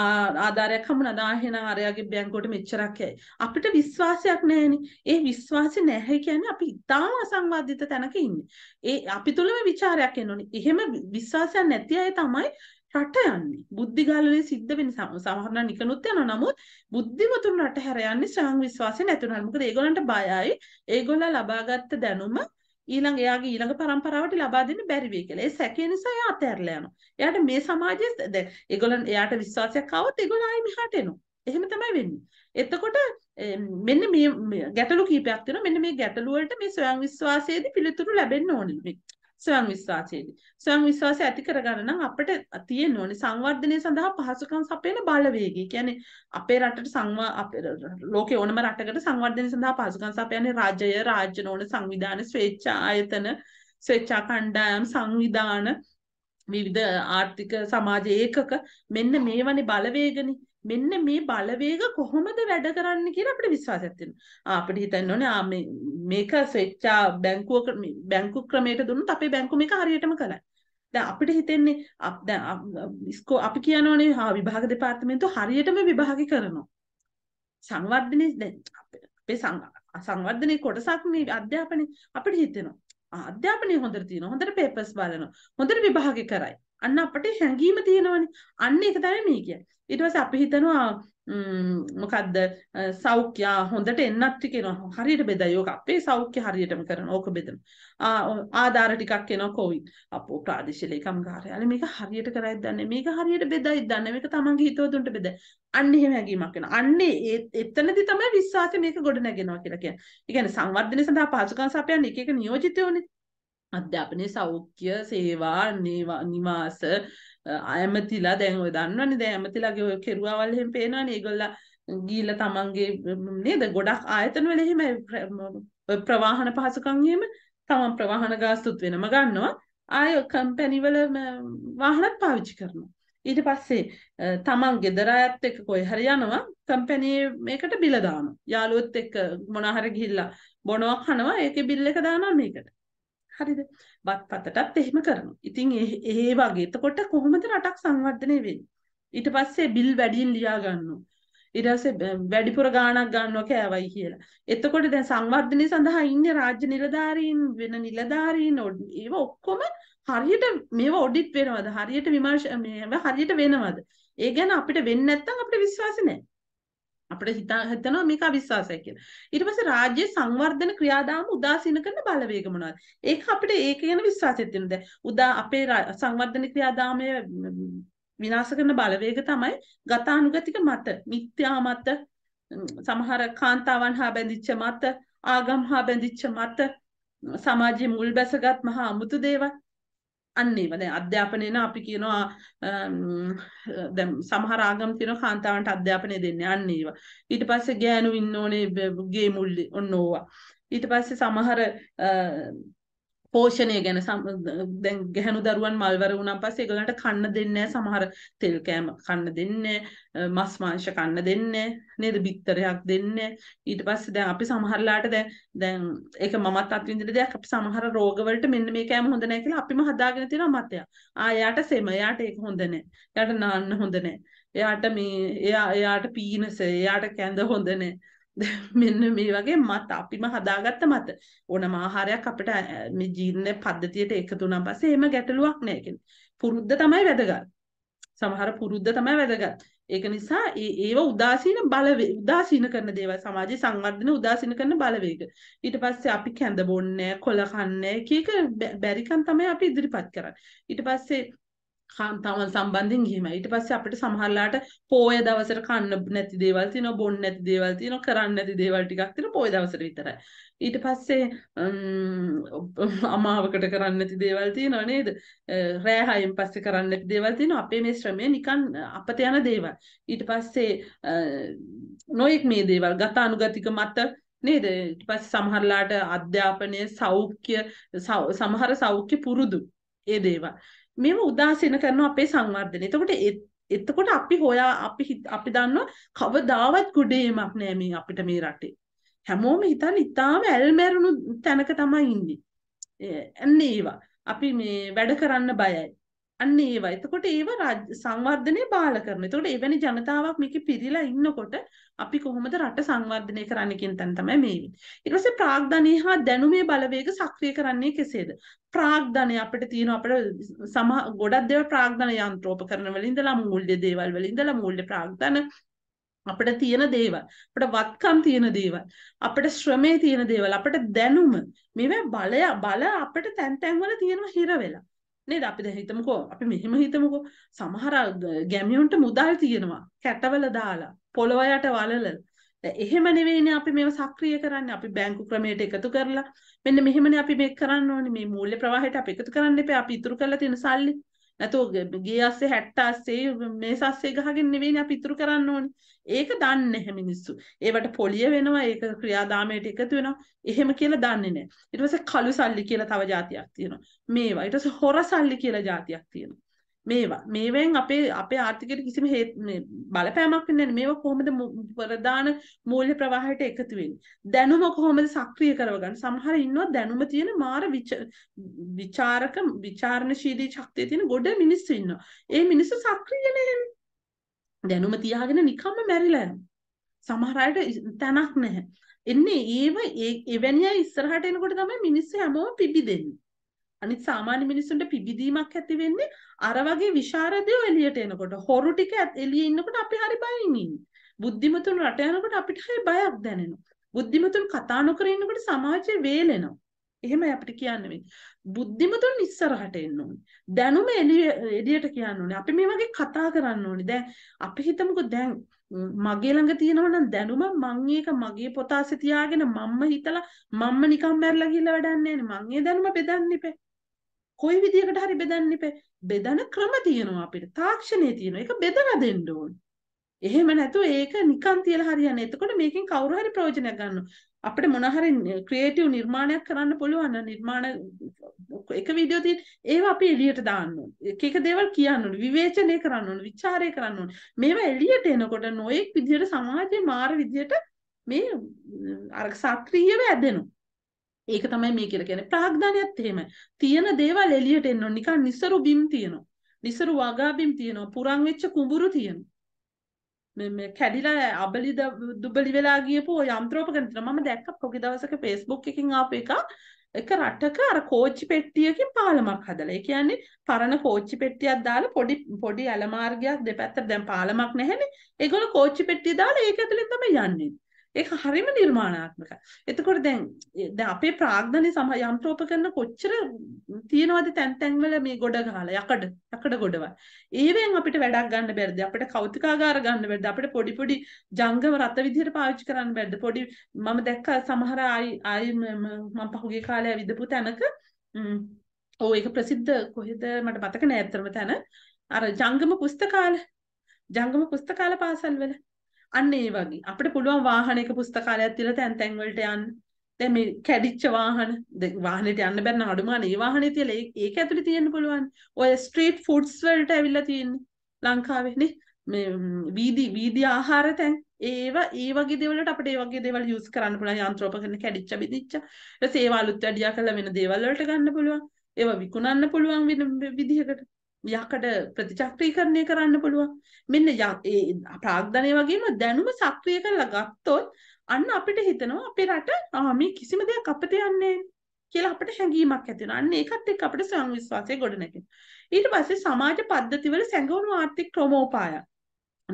ආධාරයක් හමුණා දාහෙන ආරයාගේ බැංකුවට මෙච්චරක් යයි. අපිට විශ්වාසයක් නැහැනේ. ඒ විශ්වාසය නැහැ කියන්නේ අපි ඉතාම අසංවාදිත තැනක ඉන්නේ. ඒ අපි තුලම ਵਿਚාරයක් එනෝනේ. එහෙම විශ්වාසයක් නැති අය තමයි රට යන්නේ. බුද්ධි ගාලනේ සිද්ධ වෙන සමහරණ නිකනුත් යනවා. නමුත් බුද්ධිමතුන් රට හැර යන්නේ ශ්‍රාං විශ්වාසය නැතුනහල. මොකද ඒගොල්ලන්ට බයයි. ඒගොල්ලෝ ලබාගත් දැනුම ඊළඟ එයාගේ ඊළඟ પરම්පරාවට ලබා දෙන්න බැරි වෙයි කියලා. ඒ සැකේ නිසා එයා අතහැරලා යනවා. එයාට මේ සමාජයේ දැන් ඒගොල්ලන් එයාට විශ්වාසයක් આવොත් ඒගොල්ලෝ ආයෙ මෙහාට එනවා. එහෙම තමයි වෙන්නේ. එතකොට මෙන්න මේ ගැටලු කීපයක් තියෙනවා. මෙන්න මේ ගැටලු වලට මේ ස්වයං විශ්වාසයේදී පිළිතුරු ලැබෙන්න ඕනේ. ස්වයං විශ්වාසයේදී. ස්වයං විශ්වාසය ඇති කරගන්න නම් අපිට තියෙන්න ඕනේ සංවර්ධනය සඳහා පහසුකම් සපයන බලවේගය. කියන්නේ අපේ රටට සංවා අපේ ලෝකේ ඕනම රටකට සංවර්ධනය සඳහා පහසුකම් සපයන්නේ රාජ්‍යය, රාජ්‍ය නෝන සංවිධාන, ස්වේච්ඡා ආයතන, ස්වේච්ඡා කණ්ඩායම් සංවිධාන විවිධ ආර්ථික සමාජ ඒකක මෙන්න මේවනේ බලවේගනේ මෙන්න මේ බලවේග කොහොමද වැඩ කරන්නේ කියලා අපිට විශ්වාසයක් තියෙනවා. අපිට හිතන්න ඕනේ ආ මේ මේක ස්වේච්ඡා බැංකුවක බැංකු ක්‍රමයට දුන්නොත් අපේ බැංකු මේක හරියටම කළා. දැන් අපිට හිතෙන්නේ දැන් ස්කෝ අපි කියනෝනේ හා විභාග දෙපාර්තමේන්තුව හරියටම විභාග කරනවා. සංවර්ධනයේ දැන් අපේ සංවර්ධනයේ කොටසක් මේ අධ්‍යාපනයේ අපිට හිතෙනවා. අධ්‍යාපනය හොඳට තියෙනවා හොඳට පේපර්ස් බලනවා හොඳට විභාග කරයි අන්න අපට හැඟීම තියෙනවනේ. අන්න ඒක තමයි මේ කියන්නේ. ඊට පස්සේ අපි හිතනවා මොකද්ද සෞඛ්‍ය හොඳට එන්නත් ටික එනවා. හරියට බෙදයි. ඕක අපේ සෞඛ්‍ය හරියටම කරන ඕක බෙදන. ආධාර ටිකක් එනවා කොවිඩ්. අපෝ ප්‍රාදේශීය ලේකම් කාර්යාලේ මේක හරියට කරයිද දන්නේ. මේක හරියට බෙදයිද දන්නේ. මේක තමන්ගේ හිතවතුන්ට බෙදයි. අන්න එහෙම හැඟීමක් වෙනවා. අන්නේ එතනදී තමයි විශ්වාසය මේක ගොඩ නැගෙනවා කියලා කියන්නේ. ඒ කියන්නේ සංවර්ධනය සඳහා පහසුකම් සපයන්නේ එක එක නියෝජිතයෝනේ. අධ්‍යාපනය සෞඛ්‍ය සේවා නිවාස අයමතිලා දැන් ඔය දන්නවනේ දැන් ඇමතිලාගේ ඔය කෙරුවාවල් එහෙම පේනවනේ ඒගොල්ලා ගිහිල්ලා තමන්ගේ නේද ගොඩක් ආයතන වල එහෙම ප්‍රවාහන පහසුකම් එහෙම තමන් ප්‍රවාහන ගාස්තුත් වෙනම ගන්නවා ආය කම්පැනි වල වාහනත් පාවිච්චි කරනවා ඊට පස්සේ තමන් ගෙදර අයත් එක්ක කොයි හරි යනවා කම්පැනි මේකට බිල දානවා යාළුවොත් එක්ක මොනවා හරි ගිහිල්ලා බොනවා කනවා ඒකේ බිල් එක දානවා මේකට හරිද? වත්පතටත් එහෙම කරනවා. ඉතින් ඒ වගේ. එතකොට කොහොමද රටක් සංවර්ධනය වෙන්නේ? ඊට පස්සේ බිල් වැඩියෙන් ලියා ගන්නවා. ඊට පස්සේ වැඩිපුර ගාණක් ගන්නවා කෑවයි කියලා. එතකොට දැන් සංවර්ධනය සඳහා ඉන්නේ රාජ්‍ය නිලධාරීන් වෙන නිලධාරීන් ඒව ඔක්කොම හරියට මේව ඔඩිට් වෙනවද? හරියට විමර්ශ මේව හරියට වෙනවද? ඒ ගැන අපිට වෙන්නේ නැත්නම් අපිට විශ්වාසෙ නැහැ. අපිට හිතා හිතනවා මේක අවිශ්වාසයක් කියලා. ඊට පස්සේ රාජ්‍ය සංවර්ධන ක්‍රියාදාම උදාසීන කරන බලවේග මොනවද? ඒක අපිට ඒක ගැන විශ්වාසයක් තියෙනවා. දැන් උදා අපේ සංවර්ධන ක්‍රියාදාමයේ විනාශ කරන බලවේග තමයි ගතානුගතික මත, මිත්‍යා මත, සමහර කාන්තාවන් හා බැඳිච්ච මත, ආගම් හා බැඳිච්ච මත, සමාජයේ මුල් බැසගත් මහා අමුතු දේවල්. අන්න ඒව දැන් අධ්‍යාපනය න අපි කියනවා දැන් සමහර ආගම් තියෙනවා කාන්තාවන්ට අධ්‍යාපනය දෙන්නේ අන්න ඒව ඊට පස්සේ ගෑනු ඉන්න ඕනේ ගේ මුල්ලි ඔන්න ඕවා ඊට පස්සේ සමහර පෝෂණය ගැන දැන් ගැහණු දරුවන් මල්වර වුණා පස්සේ ඒගොල්ලන්ට කන්න දෙන්නේ සමහර තෙල් කෑම කන්න දෙන්නේ මස් මාංශ කන්න දෙන්නේ නේද බිත්තරයක් දෙන්නේ ඊට පස්සේ දැන් අපි සමහරලාට දැන් දැන් ඒක මමත් අත්විඳින දෙයක් අපි සමහර රෝගවලට මෙන්න මේ කෑම හොඳ නැහැ කියලා අපිම හදාගෙන තියෙන මතය. ආ එයාට සෙම එයාට ඒක හොඳ නැහැ. එයාට නාන්න හොඳ නැහැ. එයාට මේ එයා එයාට පීනස එයාට කැඳ හොඳ නැහැ. මෙන්න මේ වගේ මත අපිම හදාගත්ත මත ඕනම ආහාරයක් අපිට මේ ජීර්ණ පද්ධතියට එකතු වුණාන් පස්සේ එහෙම ගැටලුවක් නෑ කියන්නේ පුරුද්ද තමයි වැදගත් සමහර පුරුද්ද තමයි වැදගත් ඒක නිසා ඒව උදාසීන බලවේ උදාසීන කරන දේවල් සමාජයේ සංවර්ධන උදාසීන කරන බලවේග ඊට පස්සේ අපි කැඳ බොන්නේ කොල කන්නේ එක එක බැරිකම් තමයි අපි ඉදිරිපත් කරන්නේ ඊට පස්සේ තමන් සම්බන්ධයෙන් ගිහිම ඊට පස්සේ අපිට සමහරලාට පෝය දවසට කන්න නැති දේවල් තියෙනවා බොන්න නැති දේවල් තියෙනවා කරන්න නැති දේවල් ටිකක් තියෙනවා පෝය දවසට විතරයි ඊට පස්සේ අමාවකට කරන්න නැති දේවල් තියෙනවා නේද රෑ හයෙන් පස්සේ කරන්න නැති දේවල් තියෙනවා අපේ මේ ශ්‍රමය නිකන් අපත යන දේවල් ඊට පස්සේ නොයෙක් මේ දේවල් ගතානුගතික මත නේද ඊට පස්සේ සමහරලාට අධ්‍යාපනයේ සෞඛ්‍ය සමහර සෞඛ්‍ය පුරුදු ඒ දේවල් මේව උදාසීන කරනවා අපේ සංවර්ධනය. එතකොට එතකොට අපි හොයා අපි අපි දන්නවා කවදාවත් කුඩේමක් නෑ මේ අපිට මේ රටේ. හැමෝම හිතන්නේ ඊටාම ඇල්මැරුණු තැනක තමයි ඉන්නේ. එන්නේ ඒවා. අපි මේ වැඩ කරන්න බයයි. අන්න ඒවා. එතකොට ඒව සංවර්ධනය බාල කරනවා. එතකොට එවැනි ජනතාවක් මේක පිරීලා ඉන්නකොට අපි කොහොමද රට සංවර්ධනය කරන්න කියන තැන තමයි මේ වෙන්නේ. ඊට පස්සේ ප්‍රාග්ධනය හා දැනුමේ බලවේග සක්‍රිය කරන්නේ කෙසේද? ප්‍රාග්ධනය අපිට තියෙන අපිට සම ගොඩක් දේවල් ප්‍රාග්ධන යන්ත්‍රෝපකරණ වල ඉඳලා මූල්‍ය දේවල් වල ඉඳලා මූල්‍ය ප්‍රාග්ධන අපිට තියෙන දේවල් අපිට වත්කම් තියෙන දේවල් අපිට ශ්‍රමයේ තියෙන දේවල් අපිට දැනුම මේවා බලය බල අපිට තැන් තැන් වල තියෙනවා හිර වෙලා නේද අපි දැන් හිතමුකෝ අපි මෙහෙම හිතමුකෝ සමහර ගැමියොන්ට මුදල් තියෙනවා කැටවල දාලා පොළව යට වලල එහෙම නෙවෙයිනේ අපි මේව සක්‍රිය කරන්නේ අපි බැංකු ක්‍රමයට එකතු කරලා මෙන්න මෙහෙමනේ අපි මේක කරන්න ඕනේ මේ මූල්‍ය ප්‍රවාහයට අපි එකතු කරන්න එපා අපි ඉතුරු කරලා තියෙන සල්ලි නැතෝ ගේ අස්සේ 60 අස්සේ මේ සස්සේ ගහගෙන නෙවෙයිනේ අපි ඉතුරු කරන්න ඕනේ ඒක දන්නේ නැහැ මිනිස්සු. ඒවට පොලිය වෙනවා, ඒක ක්‍රියාදාමයට එකතු වෙනවා. එහෙම කියලා දන්නේ නැහැ. ඊට පස්සේ කළු සල්ලි කියලා තව જાතියක් තියෙනවා. මේවා. ඊට පස්සේ හොර සල්ලි කියලා જાතියක් තියෙනවා. මේවා මේවෙන් අපේ අපේ ආර්ථිකයට කිසිම බලපෑමක් වෙන්නේ නැහැ. මේවා කොහොමද ප්‍රධාන මූල්‍ය ප්‍රවාහයට එකතු වෙන්නේ? දැනුම කොහොමද සක්‍රිය කරවගන්නේ? සමහර ඉන්නවා දැනුම තියෙන මාර විචාරක විචාරණශීලී ශක්තිය තියෙන ගොඩ මිනිස්සු ඉන්නවා. ඒ මිනිස්සු සක්‍රිය නැහැ. දැනුම තියාගෙන නිකම්ම මැරිලා සමහර අයට තැනක් නැහැ. එන්නේ ඒව එවැනි අය ඉස්සරහට එනකොට තමයි මිනිස්සු හැමෝම පිබිදෙන්නේ. අනිත් සාමාන්‍ය මිනිස්සුන්ට පිබිදීමක් ඇති වෙන්නේ අර වගේ විශාරදයෝ එළියට එනකොට. හොරු ටික එළියේ ඉන්නකොට අපි හරි බයින් ඉන්නේ. බුද්ධිමතුන් රට යනකොට අපිට හරි බයක් දැනෙනවා. බුද්ධිමතුන් කතා නොකර ඉන්නකොට සමාජය වේලෙනවා. එහෙම අපිට කියන්නේ බුද්ධිමතුන් ඉස්සරහට එන්න ඕනේ. දැනුම එළියට කියන්න ඕනේ. අපි මේ වගේ කතා කරන්න ඕනේ. දැන් අපි හිතමුකෝ දැන් මගේ ළඟ තියෙනවා නම් දැනුම මම ඒක මගේ පොත අසේ තියාගෙන මම්ම හිතලා මම්ම නිකන් මැරලා ගිහලා වැඩන්නේ නැහැ. මං ඒ දැනුම බෙදන්න ඉපේ. කොයි විදියකට හරි බෙදන්න ඉපේ. බෙදන ක්‍රම තියෙනවා අපිට. තාක්ෂණයේ තියෙනවා. ඒක බෙදලා දෙන්න ඕනේ. එහෙම නැතුව ඒක නිකන් තියලා හරියන්නේ. එතකොට මේකෙන් කවුරු හරි ප්‍රයෝජනයක් ගන්නවා. අපිට මොන හරි ක්‍රියේටිව් නිර්මාණයක් කරන්න පුළුවන් නම් නිර්මාණ එක වීඩියෝ තියෙන ඒවා අපි එළියට දාන්න ඕනේ. එක එක දේවල් කියන්න ඕනේ. විවේචනය කරන්න ඕනේ. ਵਿਚාරය කරන්න ඕනේ. මේවා එළියට එනකොට නොඑක් විදිහට සමාජයේ මාර විදිහට මේ අර සක්‍රීයව ඇදෙනවා. ඒක තමයි මේ කියලා කියන්නේ. ප්‍රාග්ධානයත් එහෙම. තියෙන දේවල් එළියට එන්න ඕනේ. නිකන් નિસරු බිම් තියෙනවා. નિસරු වගා බිම් තියෙනවා. පුරන් වෙච්ච කුඹුරු තියෙනවා. කැඩිලා අබලි දුබලි වෙලා ගියපු යම්ත්‍රෝපගන්තින මම දැක්ක පොකි දවසක ෆේස්බුක් එකින් ආප එක එක රටක අර කෝච්චි පෙට්ටියකින් පාලමක් හදලා. ඒ කියන්නේ පරණ කෝච්චි පෙට්ටියක් දාලා පොඩි පොඩි අලමාරියක් දෙපැත්තට දැන් පාලමක් නැහැනේ. ඒගොල්ලෝ කෝච්චි පෙට්ටිය දාලා ඒක ඇතුලෙන් තමයි යන්නේ. ඒක හරිම නිර්මාණාත්මකයි. එතකොට දැන් දැන් අපේ ප්‍රාග්ධනයේ සම යන්ත්‍රෝප කරන කොච්චර තියෙනවද තැන් තැන් වල මේ ගොඩ ගහලා යකඩ යකඩ ගොඩවල්. ඒවෙන් අපිට වැඩක් ගන්න බැරිද? අපිට කෞතුකාගාර ගන්න බැරිද? අපිට පොඩි පොඩි ජංගම රත විදිහට පාවිච්චි කරන්න බැරිද? පොඩි මම දැක්ක සමහර ආයි ආයි මම පහුගිය කාලේ ඇවිදපු තැනක ඔව් ඒක ප්‍රසිද්ධ කොහෙද මට මතක නෑ ඇත්තම තැන. අර ජංගම පුස්තකාල ජංගම පුස්තකාල පාසල් වල අන්න ඒ වගේ අපිට පුළුවන් වාහනයක පුස්තකාලයක් තියලා තැන් තැන් වලට යන්න. දැන් මේ කැඩිච්ච වාහන වාහනේට යන්න බැන්න අඩු ගානේ ඒ වාහනේ තියලා ඒක ඇතුලේ තියෙන්න පුළුවන්. ඔය ස්ට්‍රීට් ෆුඩ්ස් වලට ඇවිල්ලා තියෙන්නේ ලංකාවේනේ. මේ වීදි වීදි ආහාර තැන් ඒව ඒ වගේ දේවල්ට අපිට ඒ වගේ දේවල් යූස් කරන්න පුළුවන් යන්ත්‍රෝපකරණ කැඩිච්ච බිදිච්ච ඊට පස්සේ ඒව අලුත් වැඩියා කරලා වෙන දේවල් වලට ගන්න පුළුවන් ඒව විකුණන්න පුළුවන් වෙන විදිහකට යකඩ ප්‍රතිචක්‍රීකරණය කරන්න පුළුවන්. මෙන්න ප්‍රාග්ධනය වගේම දැනුම සක්‍රිය කරලා ගත්තොත් අන්න අපිට හිතනවා අපේ රට ආ මේ කිසිම දෙයක් අපිට යන්නේ කියලා අපිට හැඟීමක් ඇති වෙනවා. අන්න ඒකත් එක්ක අපිට සංවිශ්වාසය ගොඩනැගෙනවා. ඊට පස්සේ සමාජ පද්ධතිවල සැඟවුණු ආර්ථික ක්‍රමෝපායන්.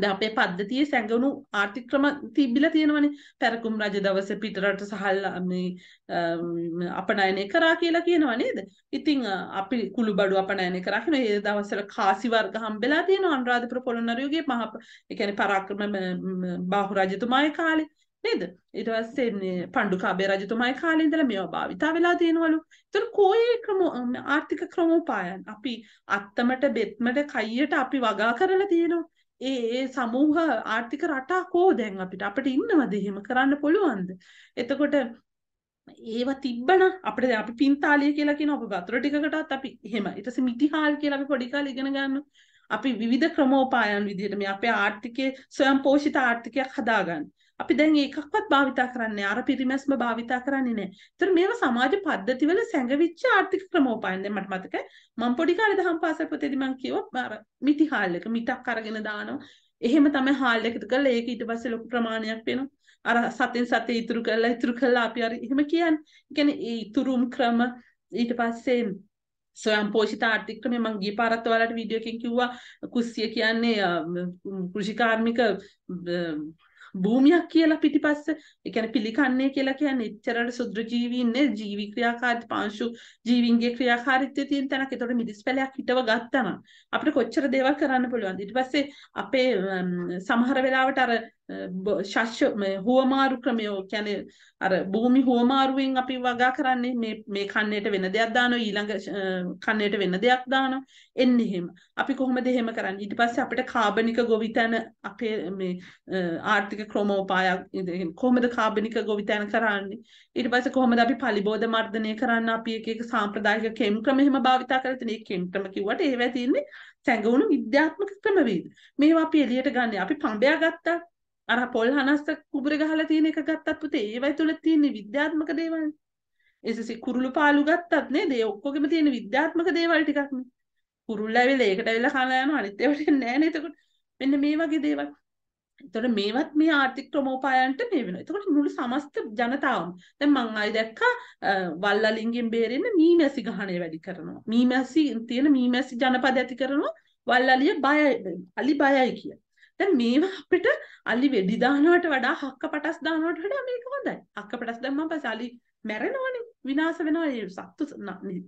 දැන් අපේ පද්ධතියේ සැඟවුණු ආර්ථික්‍රම තිබිලා තියෙනවනේ. පැරකුම් රජ දවසේ පිටරට සහල් මේ අපනයනය කරා කියලා කියනවා නේද? ඉතින් අපි කුළුබඩු අපනයනය කරා කියන ඒ දවස්වල කාසි වර්ග හම්බෙලා තියෙනවා අනුරාධපුර පොළොන්නරුවේ මහ ඒ කියන්නේ පරාක්‍රම බාහු රජතුමාගේ කාලේ නේද? ඊට පස්සේ මේ පණ්ඩුකාභය රජතුමාගේ කාලේ ඉඳලා මේවා භාවිතා වෙලා තියෙනවලු. ඒතර කොහේ ක්‍රම ආර්ථික ක්‍රමෝපායන් අපි අත්තමට බෙත්මට කයියට අපි වගා කරලා තියෙනවා. ඒ ඒ සමූහ ආර්ථික රටා කෝ දැන් අපිට අපිට ඉන්නවද එහෙම කරන්න පුළුවන්ද එතකොට ඒව තිබ්බන අපිට දැන් අපි පින්තාලිය කියලා කියන අප වතුර ටිකකටත් අපි එහෙම ඊට පස්සේ මිටිහාල් කියලා අපි පොඩි කාලේ ඉගෙන ගන්න අපි විවිධ ක්‍රමෝපායන් විදිහට මේ අපේ ආර්ථිකයේ ස්වයංපෝෂිත ආර්ථිකයක් හදාගන්න අපි දැන් ඒකක්වත් භාවිතා කරන්නේ අර පිරිමැස්ම භාවිතා කරන්නේ නැහැ. ඒතර මේව සමාජ පද්ධතිවල සැඟවිච්ච ආර්ථික ක්‍රමෝපායන දැන් මට මතක මම පොඩි කාලේ දහම් පාසල් පොතේදී මම කිව්වා අර මිටි හාල් එක මිටක් අරගෙන දානවා. එහෙම තමයි හාල් එකට කරලා ඒක ඊට පස්සේ ලොකු ප්‍රමාණයක් වෙනවා. අර සතෙන් සතේ ඉතුරු කරලා ඉතුරු කරලා අපි අර එහෙම කියන්නේ. කියන්නේ ඒ ඉතුරුම් ක්‍රම ඊට පස්සේ සොයම් පෝෂිත ආර්ථික ක්‍රමය මම ගිය පාරත් ඔයාලට වීඩියෝ එකකින් කිව්වා කුස්සිය කියන්නේ කෘෂිකාර්මික භූමියක් කියලා පිටිපස්ස ඒ කියන්නේ පිළිකන්නේ කියලා කියන්නේ එච්චරට සුද්‍රජීවී ඉන්නේ ජීවි ක්‍රියාකාරී පාංශු ජීවීන්ගේ ක්‍රියාකාරීත්වය තියෙන තැනක්. ඒතකොට මිදිස්පැලයක් හිටව ගත්තා නම් අපිට කොච්චර දේවල් කරන්න පුළුවන්ද? ඊට පස්සේ අපේ සමහර වෙලාවට අර ශස්්‍ය හුවමාරු ක්‍රමයෝ කැන අර භූමි හුවමාරුවෙන් අපි වගා කරන්නේ මේ කන්නයට වෙන දෙයක් දාන ඊළඟ කන්නයට වෙන දෙයක් දාන එන්න එහෙම අපි කොහොම දෙහෙම කරන්න ඉට පස්ස අපට කාබනික ගොවිතැන අපේ මේ ආර්ථික ක්‍රමෝපායක් කොහමද කාබනික ගොවිතැන කරන්නේ ඉට පස කොහොමද අපි පලිබෝධ මර්ධනය කරන්න අපි එක සාම්ප්‍රදායක කෙම් ක්‍රමහෙම භාවිතා කරතනේ කෙම්ක්‍රම කිවට ඒවැතින්නේ සැඟවුණු විද්‍යාත්මක ක්‍රමවීද මේවා අපි එලියට ගන්න අපි පම්බයා ගත්තා අර පොල් හනස්ස කුබර ගහලා තියෙන එක ගත්තත් පුතේ ඒවයි තුල තියෙන විද්‍යාත්මක දේවල්. එසසි කුරුළු පාළු ගත්තත් නේද ඒ ඔක්කොගෙම තියෙන විද්‍යාත්මක දේවල් ටිකක් නේ. කුරුල්ල ඇවිල්ලා ඒකට ඇවිල්ලා කනවා යනවා අනිත් ඒවාට නෑ නේ එතකොට. මෙන්න මේ වගේ දේවල්. එතකොට මේවත් මේ ආර්ථික ක්‍රමෝපායන්ට මේ වෙනවා. එතකොට මුළු සමස්ත ජනතාවම දැන් මං ආයි දැක්කා වල්ලලින්ගෙන් බේරෙන්න මීමැසි ගහණය වැඩි කරනවා. මීමැසි තියෙන මීමැසි ජනපද ඇති කරනවා. වල්ලලිය බය අලි බයයි කියලා. දැන් මේවා අපිට අලි වෙඩි දානවට වඩා හක්ක පටස් දානවට වඩා මේක හොඳයි. හක්ක පටස් දැම්මම පස්සේ අලි මැරෙනවනේ. විනාශ වෙනවා. සත්තු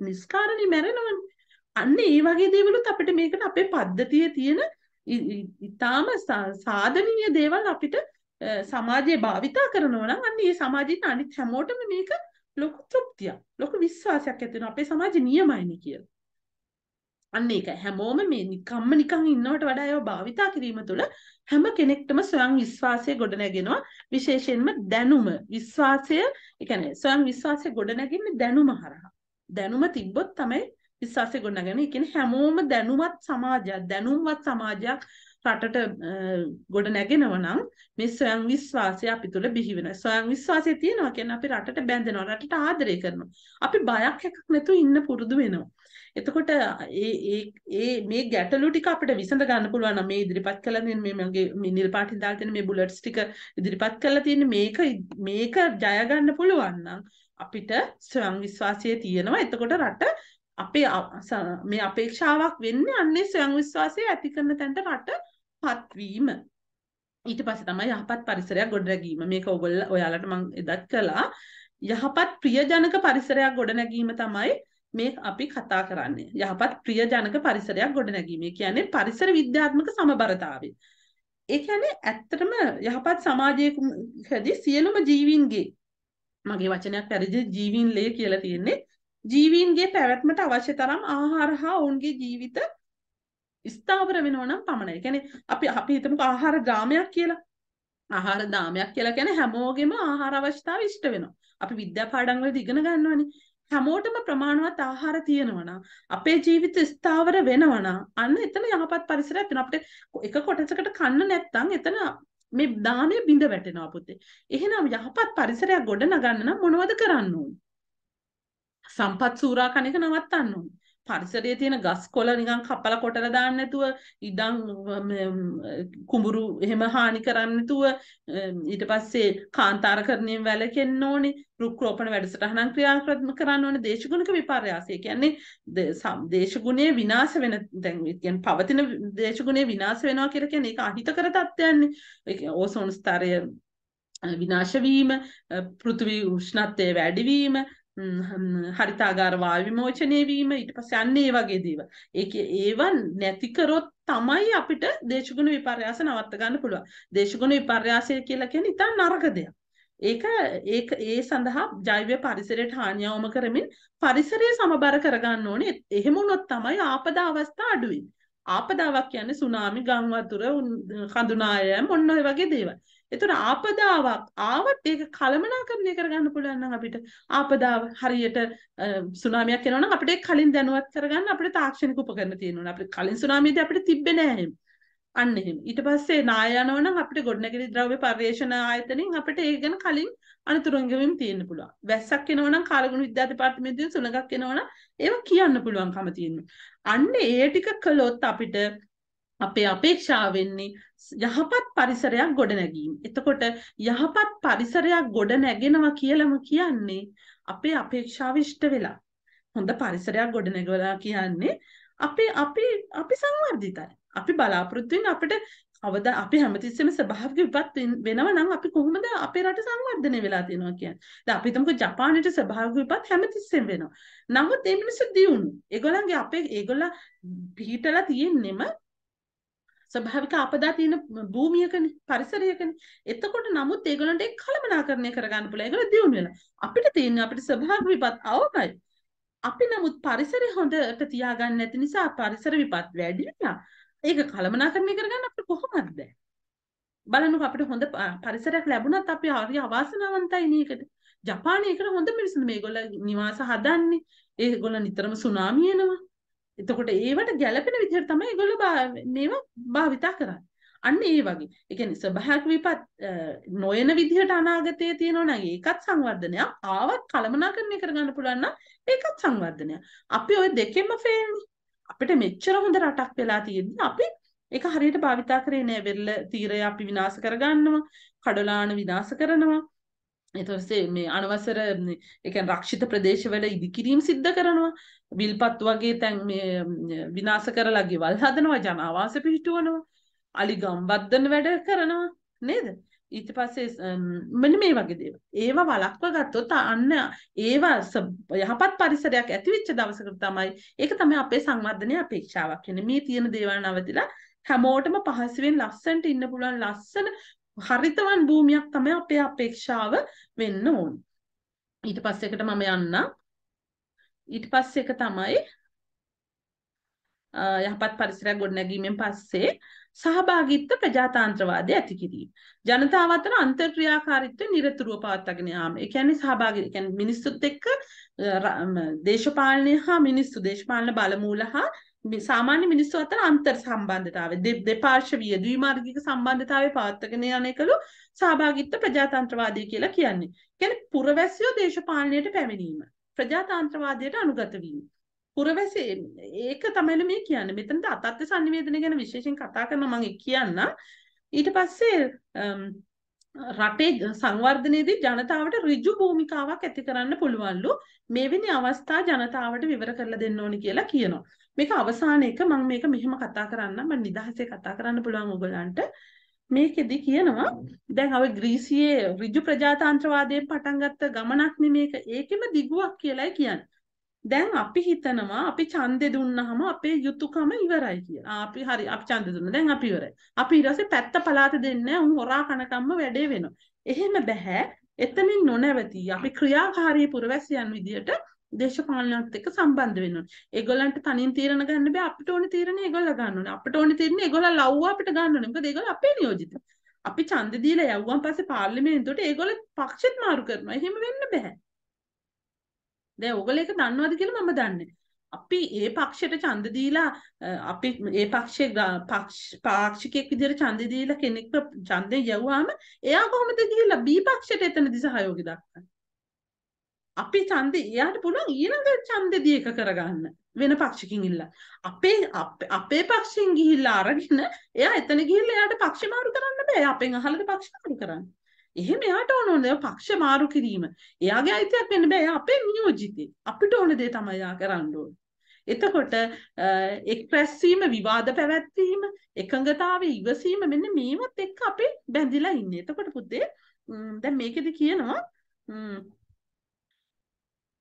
නිස්කාරණි මැරෙනවනේ. අන්න ඒ වගේ දේවලුත් අපිට මේකට අපේ පද්ධතියේ තියෙන ඉතාම සාධනීය දේවල් අපිට සමාජයේ භාවිතා කරනවා නම් අන්න ඒ සමාජයට අනිත් හැමෝටම මේක ලොකු තෘප්තියක්. ලොකු විශ්වාසයක් ඇති වෙනවා. අපේ සමාජ නියමයිනේ කියලා. අන්න ඒක හැමෝම මේ නිකම්ම නිකන් ඉන්නවට වඩා ඒවා භාවිතා කිරීම තුළ හැම කෙනෙක්ටම ස්වයං විශ්වාසය ගොඩනැගෙනවා විශේෂයෙන්ම දැනුම විශ්වාසය ඒ කියන්නේ ස්වයං විශ්වාසය ගොඩනැගින්නේ දැනුම හරහා දැනුම තිබ්බොත් තමයි විශ්වාසය ගොඩනගන්නේ ඒ කියන්නේ හැමෝම දැනුවත් සමාජයක් දැනුම්වත් සමාජයක් රටට ගොඩ නැගෙනවා නම් මේ ස්වයං විශ්වාසය අපි තුල බිහි වෙනවා. ස්වයං විශ්වාසය තියෙනවා කියන්නේ අපි රටට බැඳෙනවා, රටට ආදරය කරනවා. අපි බයක් එකක් නැතුව ඉන්න පුරුදු වෙනවා. එතකොට මේ ගැටලු ටික අපිට විසඳ ගන්න පුළුවන් මේ ඉදිරිපත් කළා තියෙන මේ මගේ නිල් පාට ඉඳලා තියෙන මේ බුලට්ස් ටික ඉදිරිපත් කළා තියෙන මේක මේක ජය ගන්න පුළුවන් නම් අපිට ස්වයං විශ්වාසය තියෙනවා එතකොට රට අපේ මේ අපේක්ෂාවක් වෙන්නේ අන්නේ ස්වයං විශ්වාසය ඇති කරන තැනට රට පත්වීම. ඊට පස්සේ තමයි යහපත් පරිසරයක් ගොඩනැගීම. මේක ඔයගොල්ලෝ ඔයාලට මම එදත් කළා. යහපත් ප්‍රියජනක පරිසරයක් ගොඩනැගීම තමයි මේ අපි කතා කරන්නේ. යහපත් ප්‍රියජනක පරිසරයක් ගොඩනැගීම. ඒ කියන්නේ පරිසර විද්‍යාත්මක සමබරතාවය. ඒ කියන්නේ ඇත්තටම යහපත් සමාජයකදී සියලුම ජීවීන්ගේ මගේ වචනයක් පරිදි ජීවීන් ලේ කියලා තියෙන්නේ ජීවීන්ගේ පැවැත්මට අවශ්‍ය තරම් ආහාර හා ඔවුන්ගේ ජීවිත ස්ථාවර වෙනවා නම් පමණයි. ඒ කියන්නේ අපි අපි හිතමුකෝ ආහාර ග්‍රාමයක් කියලා. ආහාර දාමයක් කියලා කියන්නේ හැමෝගෙම ආහාර අවශ්‍යතාව ඉෂ්ට වෙනවා. අපි විද්‍යා පාඩම් වලදී ඉගෙන ගන්නවනේ. හැමෝටම ප්‍රමාණවත් ආහාර තියෙනවා නම් අපේ ජීවිත ස්ථාවර වෙනවා නම් අන්න එතන යහපත් පරිසරයක් වෙනවා. අපිට එක කොටසකට කන්න නැත්නම් එතන මේ දාණය බිඳ වැටෙනවා පුතේ. එහෙනම් යහපත් පරිසරයක් ගොඩනගන්න නම් මොනවද කරන්න ඕනේ? සම්පත් සූරා කණ එක නවත්තන්න ඕනේ. පරිසරයේ තියෙන ගස් කොළ නිකන් කපලා කොටලා දාන්න නැතුව ඉඩම් කුඹුරු එහෙම හානි කරන්න නැතුව ඊට පස්සේ කාන්තාරකරණයෙන් වැළකෙන්න ඕනේ රුක් රෝපණ වැඩසටහනක් ක්‍රියාත්මක කරන්න ඕනේ දේශගුණික විපර්යාසය කියන්නේ දේශගුණයේ විනාශ වෙන දැන් කියන්නේ පවතින දේශගුණයේ විනාශ වෙනවා කියලා කියන්නේ ඒක අහිතකර තත්ත්වයන්නේ ඒ ඕසෝන් ස්තරය විනාශ වීම පෘථිවි උෂ්ණත්වය වැඩි වීම හරිතාගාර වායු විමෝචනය වීම ඊට පස්සේ අන්න ඒ වගේ දේවල්. ඒක ඒවා නැති කරොත් තමයි අපිට දේශගුණ විපර්යාස නවත්ත ගන්න පුළුවන්. දේශගුණ විපර්යාසය කියලා කියන්නේ ඉතින් නරක දෙයක්. ඒක ඒක ඒ සඳහා ජෛව පරිසරයට හානියවම කරමින් පරිසරය සමබර කරගන්න ඕනේ. එහෙම වුණොත් තමයි ආපදා අවස්ථා අඩු වෙන්නේ. ආපදාවක් කියන්නේ සුනාමි, ගම් වතුර, කඳුනායම් ඔන්න ඔය වගේ දේවල්. එතකොට ආපදාවක් ආවත් ඒක කළමනාකරණය කරගන්න පුළුවන් නම් අපිට ආපදාව හරියට සුනාමියක් එනවා නම් අපිට කලින් දැනුවත් කරගන්න අපිට තාක්ෂණික උපකරණ තියෙනවා. අපිට කලින් සුනාමියේදී අපිට තිබ්බේ නෑ අන්න එහෙම. ඊට පස්සේ නාය යනවා නම් අපිට ගොඩනැගිලි ද්‍රව්‍ය පර්යේෂණ ආයතනෙන් අපිට ඒක ගැන කලින් අනතුරුංගෙමින් තියෙන්න පුළුවන්. වැස්සක් එනවා නම් කාලගුණ විද්‍යා දෙපාර්තමේන්තුවෙන් සුළඟක් එනවා නම් ඒවා කියන්න පුළුවන්කම තියෙනවා. අන්න ඒ ටික කළොත් අපිට අපේ අපේක්ෂාව වෙන්නේ යහපත් පරිසරයක් ගොඩනැගීම. එතකොට යහපත් පරිසරයක් ගොඩ නැගෙනවා කියලම කියන්නේ අපේ අපේක්ෂාව ඉෂ්ට වෙලා. හොඳ පරිසරයක් ගොඩ නැගවලා කියන්නේ අපි අපි අපි සංවර්ධිතයි. අපි බලාපොරොත්තු වෙන අපිට අවද අපි හැමතිස්සෙම ස්වභාවික විපත් වෙනව නම් අපි කොහොමද අපේ රට සංවර්ධනය වෙලා තියෙනවා කියන්නේ. දැන් අපි හිතමුකෝ ජපානයේ ස්වභාවික විපත් හැමතිස්සෙම වෙනවා. නමුත් මේ මිනිස්සු දියුණු. ඒගොල්ලන්ගේ අපේ ඒගොල්ලා පිටලා තියෙන්නෙම ස්වභාවික අපදා තියෙන භූමියකනේ පරිසරයකනේ. එතකොට නමුත් ඒගොල්ලන්ට ඒක කළමනාකරණය කරගන්න පුළුවන්. ඒගොල්ලෝ දියුණු වෙනවා. අපිට තියෙන අපිට ස්වභාවික විපත් අවමයි. අපි නමුත් පරිසරය හොඳට තියාගන්න නැති නිසා පරිසර විපත් වැඩි වෙනවා. ඒක කළමනාකරණය කරගන්න අපිට කොහොමද බැහැ? බලන්නකො අපිට හොඳ පරිසරයක් ලැබුණත් අපි හරි අවාසනාවන්තයි නේද? ජපානයේ ඒකට හොඳ මිනිස්සු මේගොල්ලෝ නිවාස හදන්නේ. ඒගොල්ලෝ නිතරම සුනාමි එනවා. එතකොට ඒවට ගැළපෙන විදිහට තමයි ඒගොල්ලෝ මේවා භාවිතා කරන්නේ. අන්න ඒ වගේ. ඒ කියන්නේ ස්වභාවික විපත් නොයන විදිහට අනාගතයේ තියෙනවා නම් ඒකත් සංවර්ධනයක්. ආවත් කළමනාකරණය කරගන්න පුළුවන් නම් ඒකත් සංවර්ධනයක්. අපි ওই දෙකෙන්ම ෆේල්නේ. අපිට මෙච්චර හොඳ රටක් වෙලා තියෙද්දි අපි ඒක හරියට භාවිතා කරේ නෑ. වෙරළ තීරය අපි විනාශ කරගන්නවා. කඩලාන විනාශ කරනවා. ඊට පස්සේ මේ අනවසර ඒ කියන්නේ රක්ෂිත ප්‍රදේශවල ඉදිකිරීම සිද්ධ කරනවා. විල්පත් වගේ තැන් මේ විනාශ කරලා ගෙවල් හදනවා ජනාවාස පිහිටුවනවා අලි ගම්බද්දන වැඩ කරනවා නේද ඊට පස්සේ මෙන්න මේ වගේ දේවල් ඒවා වළක්ව ගත්තොත් අන්න ඒවා යහපත් පරිසරයක් ඇතිවෙච්ච දවසකට තමයි ඒක තමයි අපේ සංවර්ධනයේ අපේක්ෂාවක් වෙන්නේ මේ තියෙන දේවල් නවතිලා හැමෝටම පහසුවෙන් ලස්සනට ඉන්න පුළුවන් ලස්සන හරිතවන් භූමියක් තමයි අපේ අපේක්ෂාව වෙන්න ඕනේ ඊට පස්සෙකට මම යන්නම් ඊට පස්සේ එක තමයි යහපත් පරිසරයක් ගොඩනැගීමෙන් පස්සේ සහභාගීත්ව ප්‍රජාතන්ත්‍රවාදය ඇති කිරීම. ජනතාව අතර අන්තර්ක්‍රියාකාරීත්වය নিরතුරුව පවත්වාගෙන යාම. ඒ කියන්නේ සහභාගී ඒ කියන්නේ මිනිස්සුත් එක්ක දේශපාලනය හා මිනිස්සු දේශපාලන බලමූල හා සාමාන්‍ය මිනිස්සු අතර අන්තර් සම්බන්ධතාවය දෙපාර්ශවීය ද්විමාර්ගික සම්බන්ධතාවය පවත්වාගෙන යන එකලු සහභාගීත්ව ප්‍රජාතන්ත්‍රවාදී කියලා කියන්නේ. කියන්නේ පුරවැසියෝ දේශපාලනයට පැමිණීම. ප්‍රජාතන්ත්‍රවාදයට අනුගත වීම. පුරවැසි ඒක තමයිලු මේ කියන්නේ. මෙතනද අතත්ත්‍ය sannivedana ගැන විශේෂයෙන් කතා කරන මම කියන්න. ඊට පස්සේ රටේ සංවර්ධනයේදී ජනතාවට ඍජු භූමිකාවක් ඇති කරන්න පුළුවන්ලු. මේවෙනි අවස්ථා ජනතාවට විවර කරලා දෙන්න ඕනි කියලා කියනවා. මේක අවසාන එක මම මේක මෙහෙම කතා කරන්න මම නිදහසේ කතා කරන්න පුළුවන් ඔයගලන්ට. මේකෙදි කියනවා දැන් අව ග්‍රීසියේ ඍජු ප්‍රජාතන්ත්‍රවාදයෙන් පටන් ගත්ත ගමනක් නේ මේක. ඒකෙම දිගුවක් කියලායි කියන්නේ. දැන් අපි හිතනවා අපි ඡන්දෙ දුන්නාම අපේ යුතුයකම ඉවරයි කියලා. අපි හරි අපි ඡන්දෙ දුන්නා. දැන් අපි ඉවරයි. අපි ඊට පැත්ත පලාත දෙන්නේ උන් හොරා කනකම්ම වැඩේ වෙනවා. එහෙම බෑ. එතනින් නොනැවතී අපි ක්‍රියාකාරී පුරවැසියන් විදියට දේශපාලනත් එක්ක සම්බන්ධ වෙනවා. ඒගොල්ලන්ට තනින් තීරණ ගන්න බෑ අපිට ඕන තීරණ ඒගොල්ලෝ ගන්න ඕනේ. අපිට ඕන තීරණ ඒගොල්ලෝ ලව්ව අපිට ගන්න ඕනේ. මොකද ඒගොල්ලෝ අපේ නියෝජිත. අපි ඡන්ද දීලා යවුවන් පස්සේ පාර්ලිමේන්තුවට ඒගොල්ලෝ පක්ෂෙත් මාරු කරනවා. එහෙම වෙන්න බෑ. දැන් ඕගොල්ලෝ ඒක දන්නවද කියලා මම දන්නේ අපි ඒ පක්ෂයට ඡන්ද දීලා අපි ඒ පක්ෂයේ පාක්ෂිකයෙක් විදිහට ඡන්ද දීලා කෙනෙක්ව ඡන්දේ යවුවාම එයා කොහොමද ගිහිල්ලා බී පක්ෂයට එතනදි සහයෝගය දක්වන්නේ? අපේ ඡන්දේ එයාට පුළුවන් ඊළඟ ඡන්දෙදී එක කරගන්න වෙන පක්ෂිකින් ඉල්ල. අපේ අපේ පක්ෂෙන් ගිහිල්ලා අරගෙන එයා එතන ගිහිල්ලා එයාට පක්ෂ මාරු කරන්න බෑ. අපෙන් අහලද පක්ෂ මාරු කරන්න. එහෙම එයාට ඕන ඕන පක්ෂ මාරු කිරීම. එයාගේ අයිතියක් වෙන්න බෑ. එයා අපේ නියෝජිතේ. අපිට ඕන දේ තමයි එයා කරන්න ඕන. එතකොට එක්රැස් වීම විවාද පැවැත්වීම එකඟතාවයේ ඉවසීම මෙන්න මේවත් එක්ක අපි බැඳිලා ඉන්නේ. එතකොට පුතේ දැන් මේකෙදි කියනවා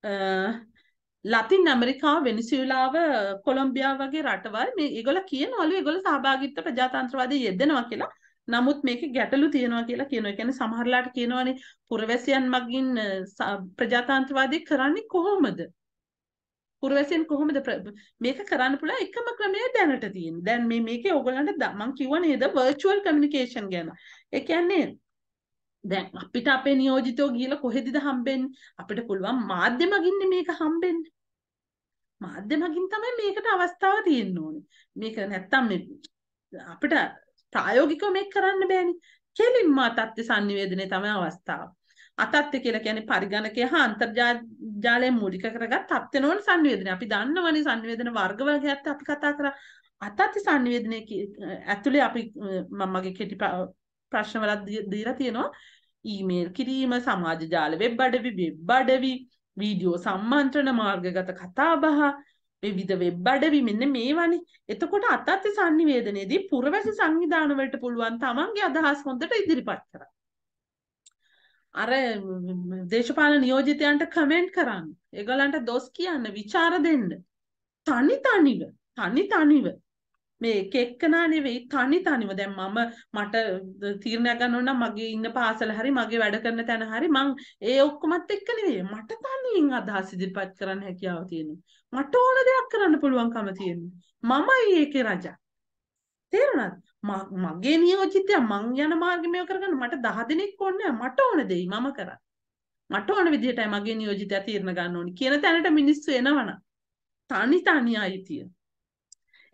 ලතින් ඇමරිකා වෙනිසියුලාව කොළොම්බියා වගේ රටවල් මේ ඒගොල්ල කියනවලු ඒගොල්ල සහභාගීත්ව ප්‍රජාතන්ත්‍රවාදයේ යෙදෙනවා කියලා. නමුත් මේකේ ගැටලු තියෙනවා කියලා කියනවා. ඒ කියන්නේ සමහරලාට කියනවනේ පුරවැසියන් මගින් ප්‍රජාතන්ත්‍රවාදී කරන්නේ කොහොමද? පුරවැසියන් කොහොමද මේක කරන්න පුළුවන් එකම ක්‍රමය දැනට තියෙන. දැන් මේ මේකේ ඕගොල්ලන්ට මම කිව්ව නේද virtual communication ගැන. ඒ කියන්නේ දැන් අපිට අපේ නියෝජිතයෝ ගිහලා කොහෙදද හම්බෙන්නේ? අපිට පුළුවන් මාධ්‍ය මගින්නේ මේක හම්බෙන්න. මාධ්‍ය මගින් තමයි මේකට අවස්ථාව තියෙන්න ඕනේ. මේක නැත්තම් මේ අපිට ප්‍රායෝගිකව මේක කරන්න බෑනේ. කෙලින්ම අතත්්‍ය sannivedanaye තමයි අවස්ථාව. අතත්්‍ය කියලා කියන්නේ පරිගණකය හා අන්තර්ජාලය මූලික කරගත් තත්ත්ව නොවන sannivedanaye. අපි දන්නවනේ sannivedana වර්ගවල ගැත්ත අපි කතා කරා. අතත්්‍ය sannivedanaye ඇතුලේ අපි මම මගේ කෙටි ප්‍රශ්න වලත් දීලා තියෙනවා ඊමේල් කිරීම සමාජ ජාල වෙබ් අඩවි වෙබ් අඩවි වීඩියෝ සම්මන්ත්‍රණ මාර්ගගත කතාබහ විවිධ වෙබ් අඩවි මෙන්න මේවනි එතකොට අතත්්‍ය සංනිවේදනයේදී පුරවැසි සංවිධානවලට පුළුවන් තමන්ගේ අදහස් හොඳට ඉදිරිපත් කර අර දේශපාලන නියෝජිතයන්ට කමෙන්ට් කරන්න එගලන්ට දොස් කියන්න විචාර දෙන්න තනි තනිව තනි තනිව මේ එක එක්කනා නෙවෙයි තනි තනිව දැන් මම මට තීරණයක් ගන්න ඕන නම් මගේ ඉන්න පාසල හරි මගේ වැඩ කරන තැන හරි මං ඒ ඔක්කොමත් එක්ක නෙවෙයි මට තනියෙන් අදහස් ඉදිරිපත් කරන්න හැකියාව තියෙනවා මට ඕන දෙයක් කරන්න පුළුවන්කම තියෙනවා මමයි ඒකේ රජා තේරුණාද මගේ නියෝජිතය මං යන මාර්ගය මෙව කරගන්න මට 10 දිනක් ඕනේ මට ඕන දෙයි මම කරන්න මට ඕන විදිහටයි මගේ නියෝජිතය තීරණ ගන්න ඕනේ කියන තැනට මිනිස්සු එනවනම් තනි තනි අයිතිය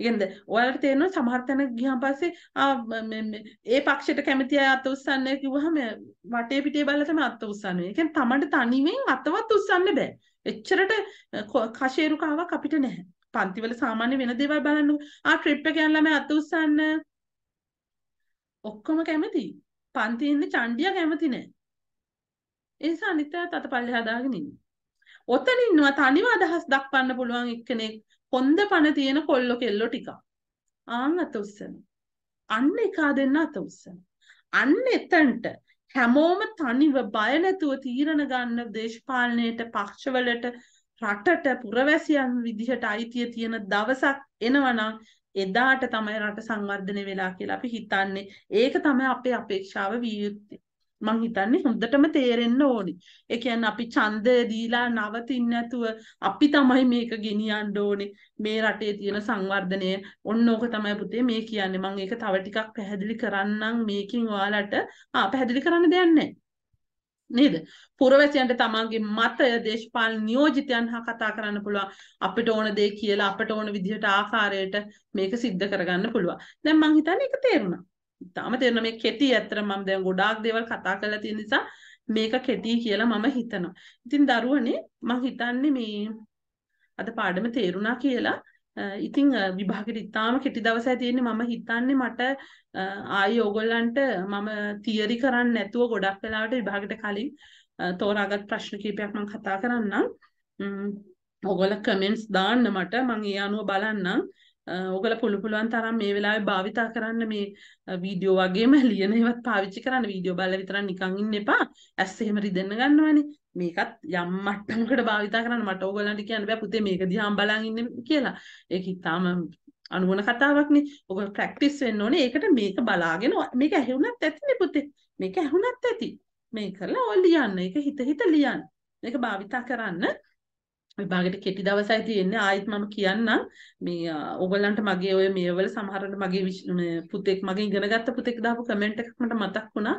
ඉගෙනද ඔයාලට තේරෙනවා සමහර තැන ගියන් පස්සේ ඒ පක්ෂයට කැමති අය අත උස්සන්නේ කිව්වහම වටේ පිටේ බලලා තමයි අත උස්සන්නේ. ඒ කියන්නේ තමන්ට තනිවෙන් අතවත් උස්සන්න බෑ. එච්චරට කෂේරුකාවක් අපිට නැහැ. පන්තිවල සාමාන්‍ය වෙන දේවල් බලන්නකෝ. ආ ට්‍රිප් එක යන ළමයි අත උස්සන්න ඔක්කොම කැමති. පන්තියේ ඉන්න චණ්ඩියා කැමති නෑ. ඒ නිසා අනිත් අයත් අතපල්ලේ හදාගෙන ඉන්නේ. ඔතන ඉන්නවා තනිව අදහස් දක්වන්න පුළුවන් එක්කෙනෙක් කොන්ද පණ තියෙන කොල්ලෝ කෙල්ලෝ ටිකක්. ආන් අත උස්සන. අන්න එකා දෙන්න අත උස්සන. අන්න එතනට හැමෝම තනිව බය නැතුව තීරණ ගන්න දේශපාලනයට පක්ෂවලට රටට පුරවැසියන් විදිහට අයිතිය තියෙන දවසක් එනවනම් එදාට තමයි රට සංවර්ධනය වෙලා කියලා අපි හිතන්නේ. ඒක තමයි අපේ අපේක්ෂාව විය යුත්තේ. මං හිතන්නේ හොඳටම තේරෙන්න ඕනි. ඒ කියන්නේ අපි ඡන්දය දීලා නවතින්න නැතුව අපි තමයි මේක ගෙනියන්න ඕනේ. මේ රටේ තියෙන සංවර්ධනය ඔන්න ඕක තමයි පුතේ මේ කියන්නේ. මං ඒක තව ටිකක් පැහැදිලි කරන්නම් මේකෙන් ඔයාලට. ආ පැහැදිලි කරන්න දෙයක් නැහැ. නේද? පුරවැසියන්ට තමන්ගේ මතය දේශපාලන නියෝජිතයන් හා කතා කරන්න පුළුවන්. අපිට ඕන දේ කියලා අපිට ඕන විදිහට ආකාරයට මේක सिद्ध කරගන්න පුළුවන්. දැන් මං හිතන්නේ ඒක තේරුණා. ඉතාලම තේරෙන මේ කෙටි ඇත්තට මම දැන් ගොඩාක් දේවල් කතා කරලා තියෙන නිසා මේක කෙටි කියලා මම හිතනවා. ඉතින් දරුවනේ මම හිතන්නේ මේ අද පාඩම තේරුණා කියලා. ඉතින් විභාගෙට ඉතාලම කෙටි දවසයි තියෙන්නේ මම හිතන්නේ මට ආයේ ඕගොල්ලන්ට මම තියරි කරන්න නැතුව ගොඩක් වෙලාවට විභාගෙට කලින් තෝරාගත් ප්‍රශ්න කීපයක් මම කතා කරන්නම්. ඕගොල්ලෝ කමෙන්ට්ස් දාන්න මට මම ඒ අනුව බලන්නම්. ඔගල පුළු පුළුවන් තරම් මේ වෙලාවේ භාවිතා කරන්න මේ වීඩියෝ වගේම ලියන ඒවත් පාවිච්චි කරන්න වීඩියෝ බලලා විතරක් නිකන් ඉන්න එපා ඇස් එහෙම රිදෙන්න ගන්නවනේ මේකත් යම් මට්ටමකට භාවිතා කරන්න මට ඕගලන්ට කියන්න බෑ පුතේ මේක දිහාම බලන් ඉන්න කියලා ඒක ඉතාම අනුවන කතාවක්නේ ඔබ ප්‍රක්ටිස් වෙන්න ඕනේ ඒකට මේක බලාගෙන මේක ඇහුණත් ඇතිනේ පුතේ මේක ඇහුණත් ඇති මේ කරලා ඔය ලියන්න ඒක හිත හිත ලියන්න මේක භාවිතා කරන්න විභාගෙට කෙටි දවසයි තියෙන්නේ ආයෙත් මම කියන්නම් මේ ඕගොල්ලන්ට මගේ ඔය මේවල සමහරවිට මගේ පුතෙක් මගේ ඉගෙනගත්ත පුතෙක් දාපු කමෙන්ට් එකක් මට මතක් වුණා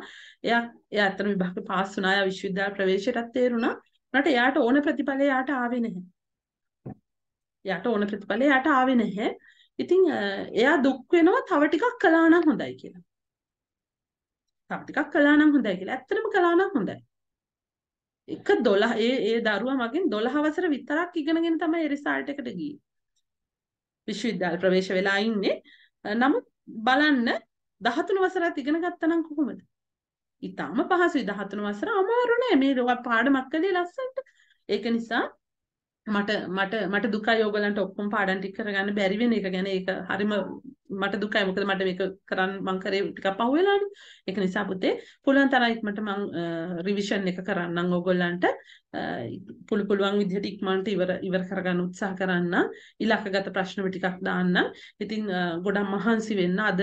එයා එයා අතන විභාගෙ පාස් වුණා එයා විශ්වවිද්‍යාල ප්‍රවේශයටත් තේරුණා මට එයාට ඕන ප්‍රතිඵල එයාට ආවේ නැහැ එයාට ඕන ප්‍රතිඵල එයාට ආවේ නැහැ ඉතින් එයා දුක් වෙනවා තව ටිකක් කළා නම් හොඳයි කියලා තව ටිකක් කළා නම් හොඳයි කියලා ඇත්තටම කළා නම් හොඳයි එක 12 ඒ ඒ දරුවා මගෙන් 12 වසර විතරක් ඉගෙනගෙන තමයි ඒ රිසල්ට් එකට ගියේ. විශ්වවිද්‍යාල ප්‍රවේශ වෙලා ඉන්නේ. නමුත් බලන්න 13 වසරත් ඉගෙන ගත්තා නම් කොහොමද? ඊටාම පහසුයි 13 වසර අමාරු නෑ මේ පාඩමක් කලේ ලස්සනට. ඒක නිසා මට මට මට දුකයි ඕගලන්ට ඔක්කොම පාඩම් ටික කරගන්න බැරි වෙන එක ගැන ඒක හරිම මට දුකයි මොකද මට මේක කරන්න මං කරේ ටිකක් පහුවෙලානේ ඒක නිසා පුතේ පුළුවන් තරම් ඉක්මනට මං රිවිෂන් එක කරන්නම් ඕගොල්ලන්ට පුළු පුළුවන් විදිහට ඉක්මනට ඉවර ඉවර කරගන්න උත්සාහ කරන්න ඉලක්කගත ප්‍රශ්න ටිකක් දාන්න ඉතින් ගොඩක් මහන්සි වෙන්න අද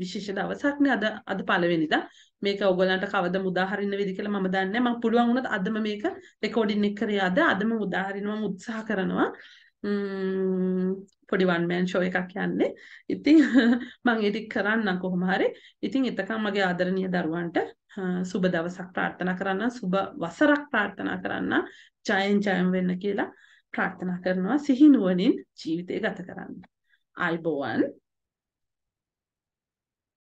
විශේෂ දවසක් අද අද පළවෙනිදා මේක ඔයගලන්ට කවද උදාහරින්න වෙයිද කියලා මම දන්නේ මම පුළුවන් වුණත් අදම මේක රෙකෝඩින් එක කරේ අද අදම උදාහරිනවා උත්සාහ කරනවා පොඩි වන්මෑන් ෂෝ එකක් යන්නේ ඉතින් මං ඒටික් කරන්න කොහොම හරි ඉතින් එතකම් මගේ ආදරණීය දරුවන්ට සුබ දවසක් ප්‍රාර්ථනා කරන්න සුබ වසරක් ප්‍රාර්ථනා කරන්න ජයෙන් ජයම් වෙන්න කියලා ප්‍රාර්ථනා කරනවා සිහිනුවනින් ජීවිතය ගත කරන්න. අයිබෝවන්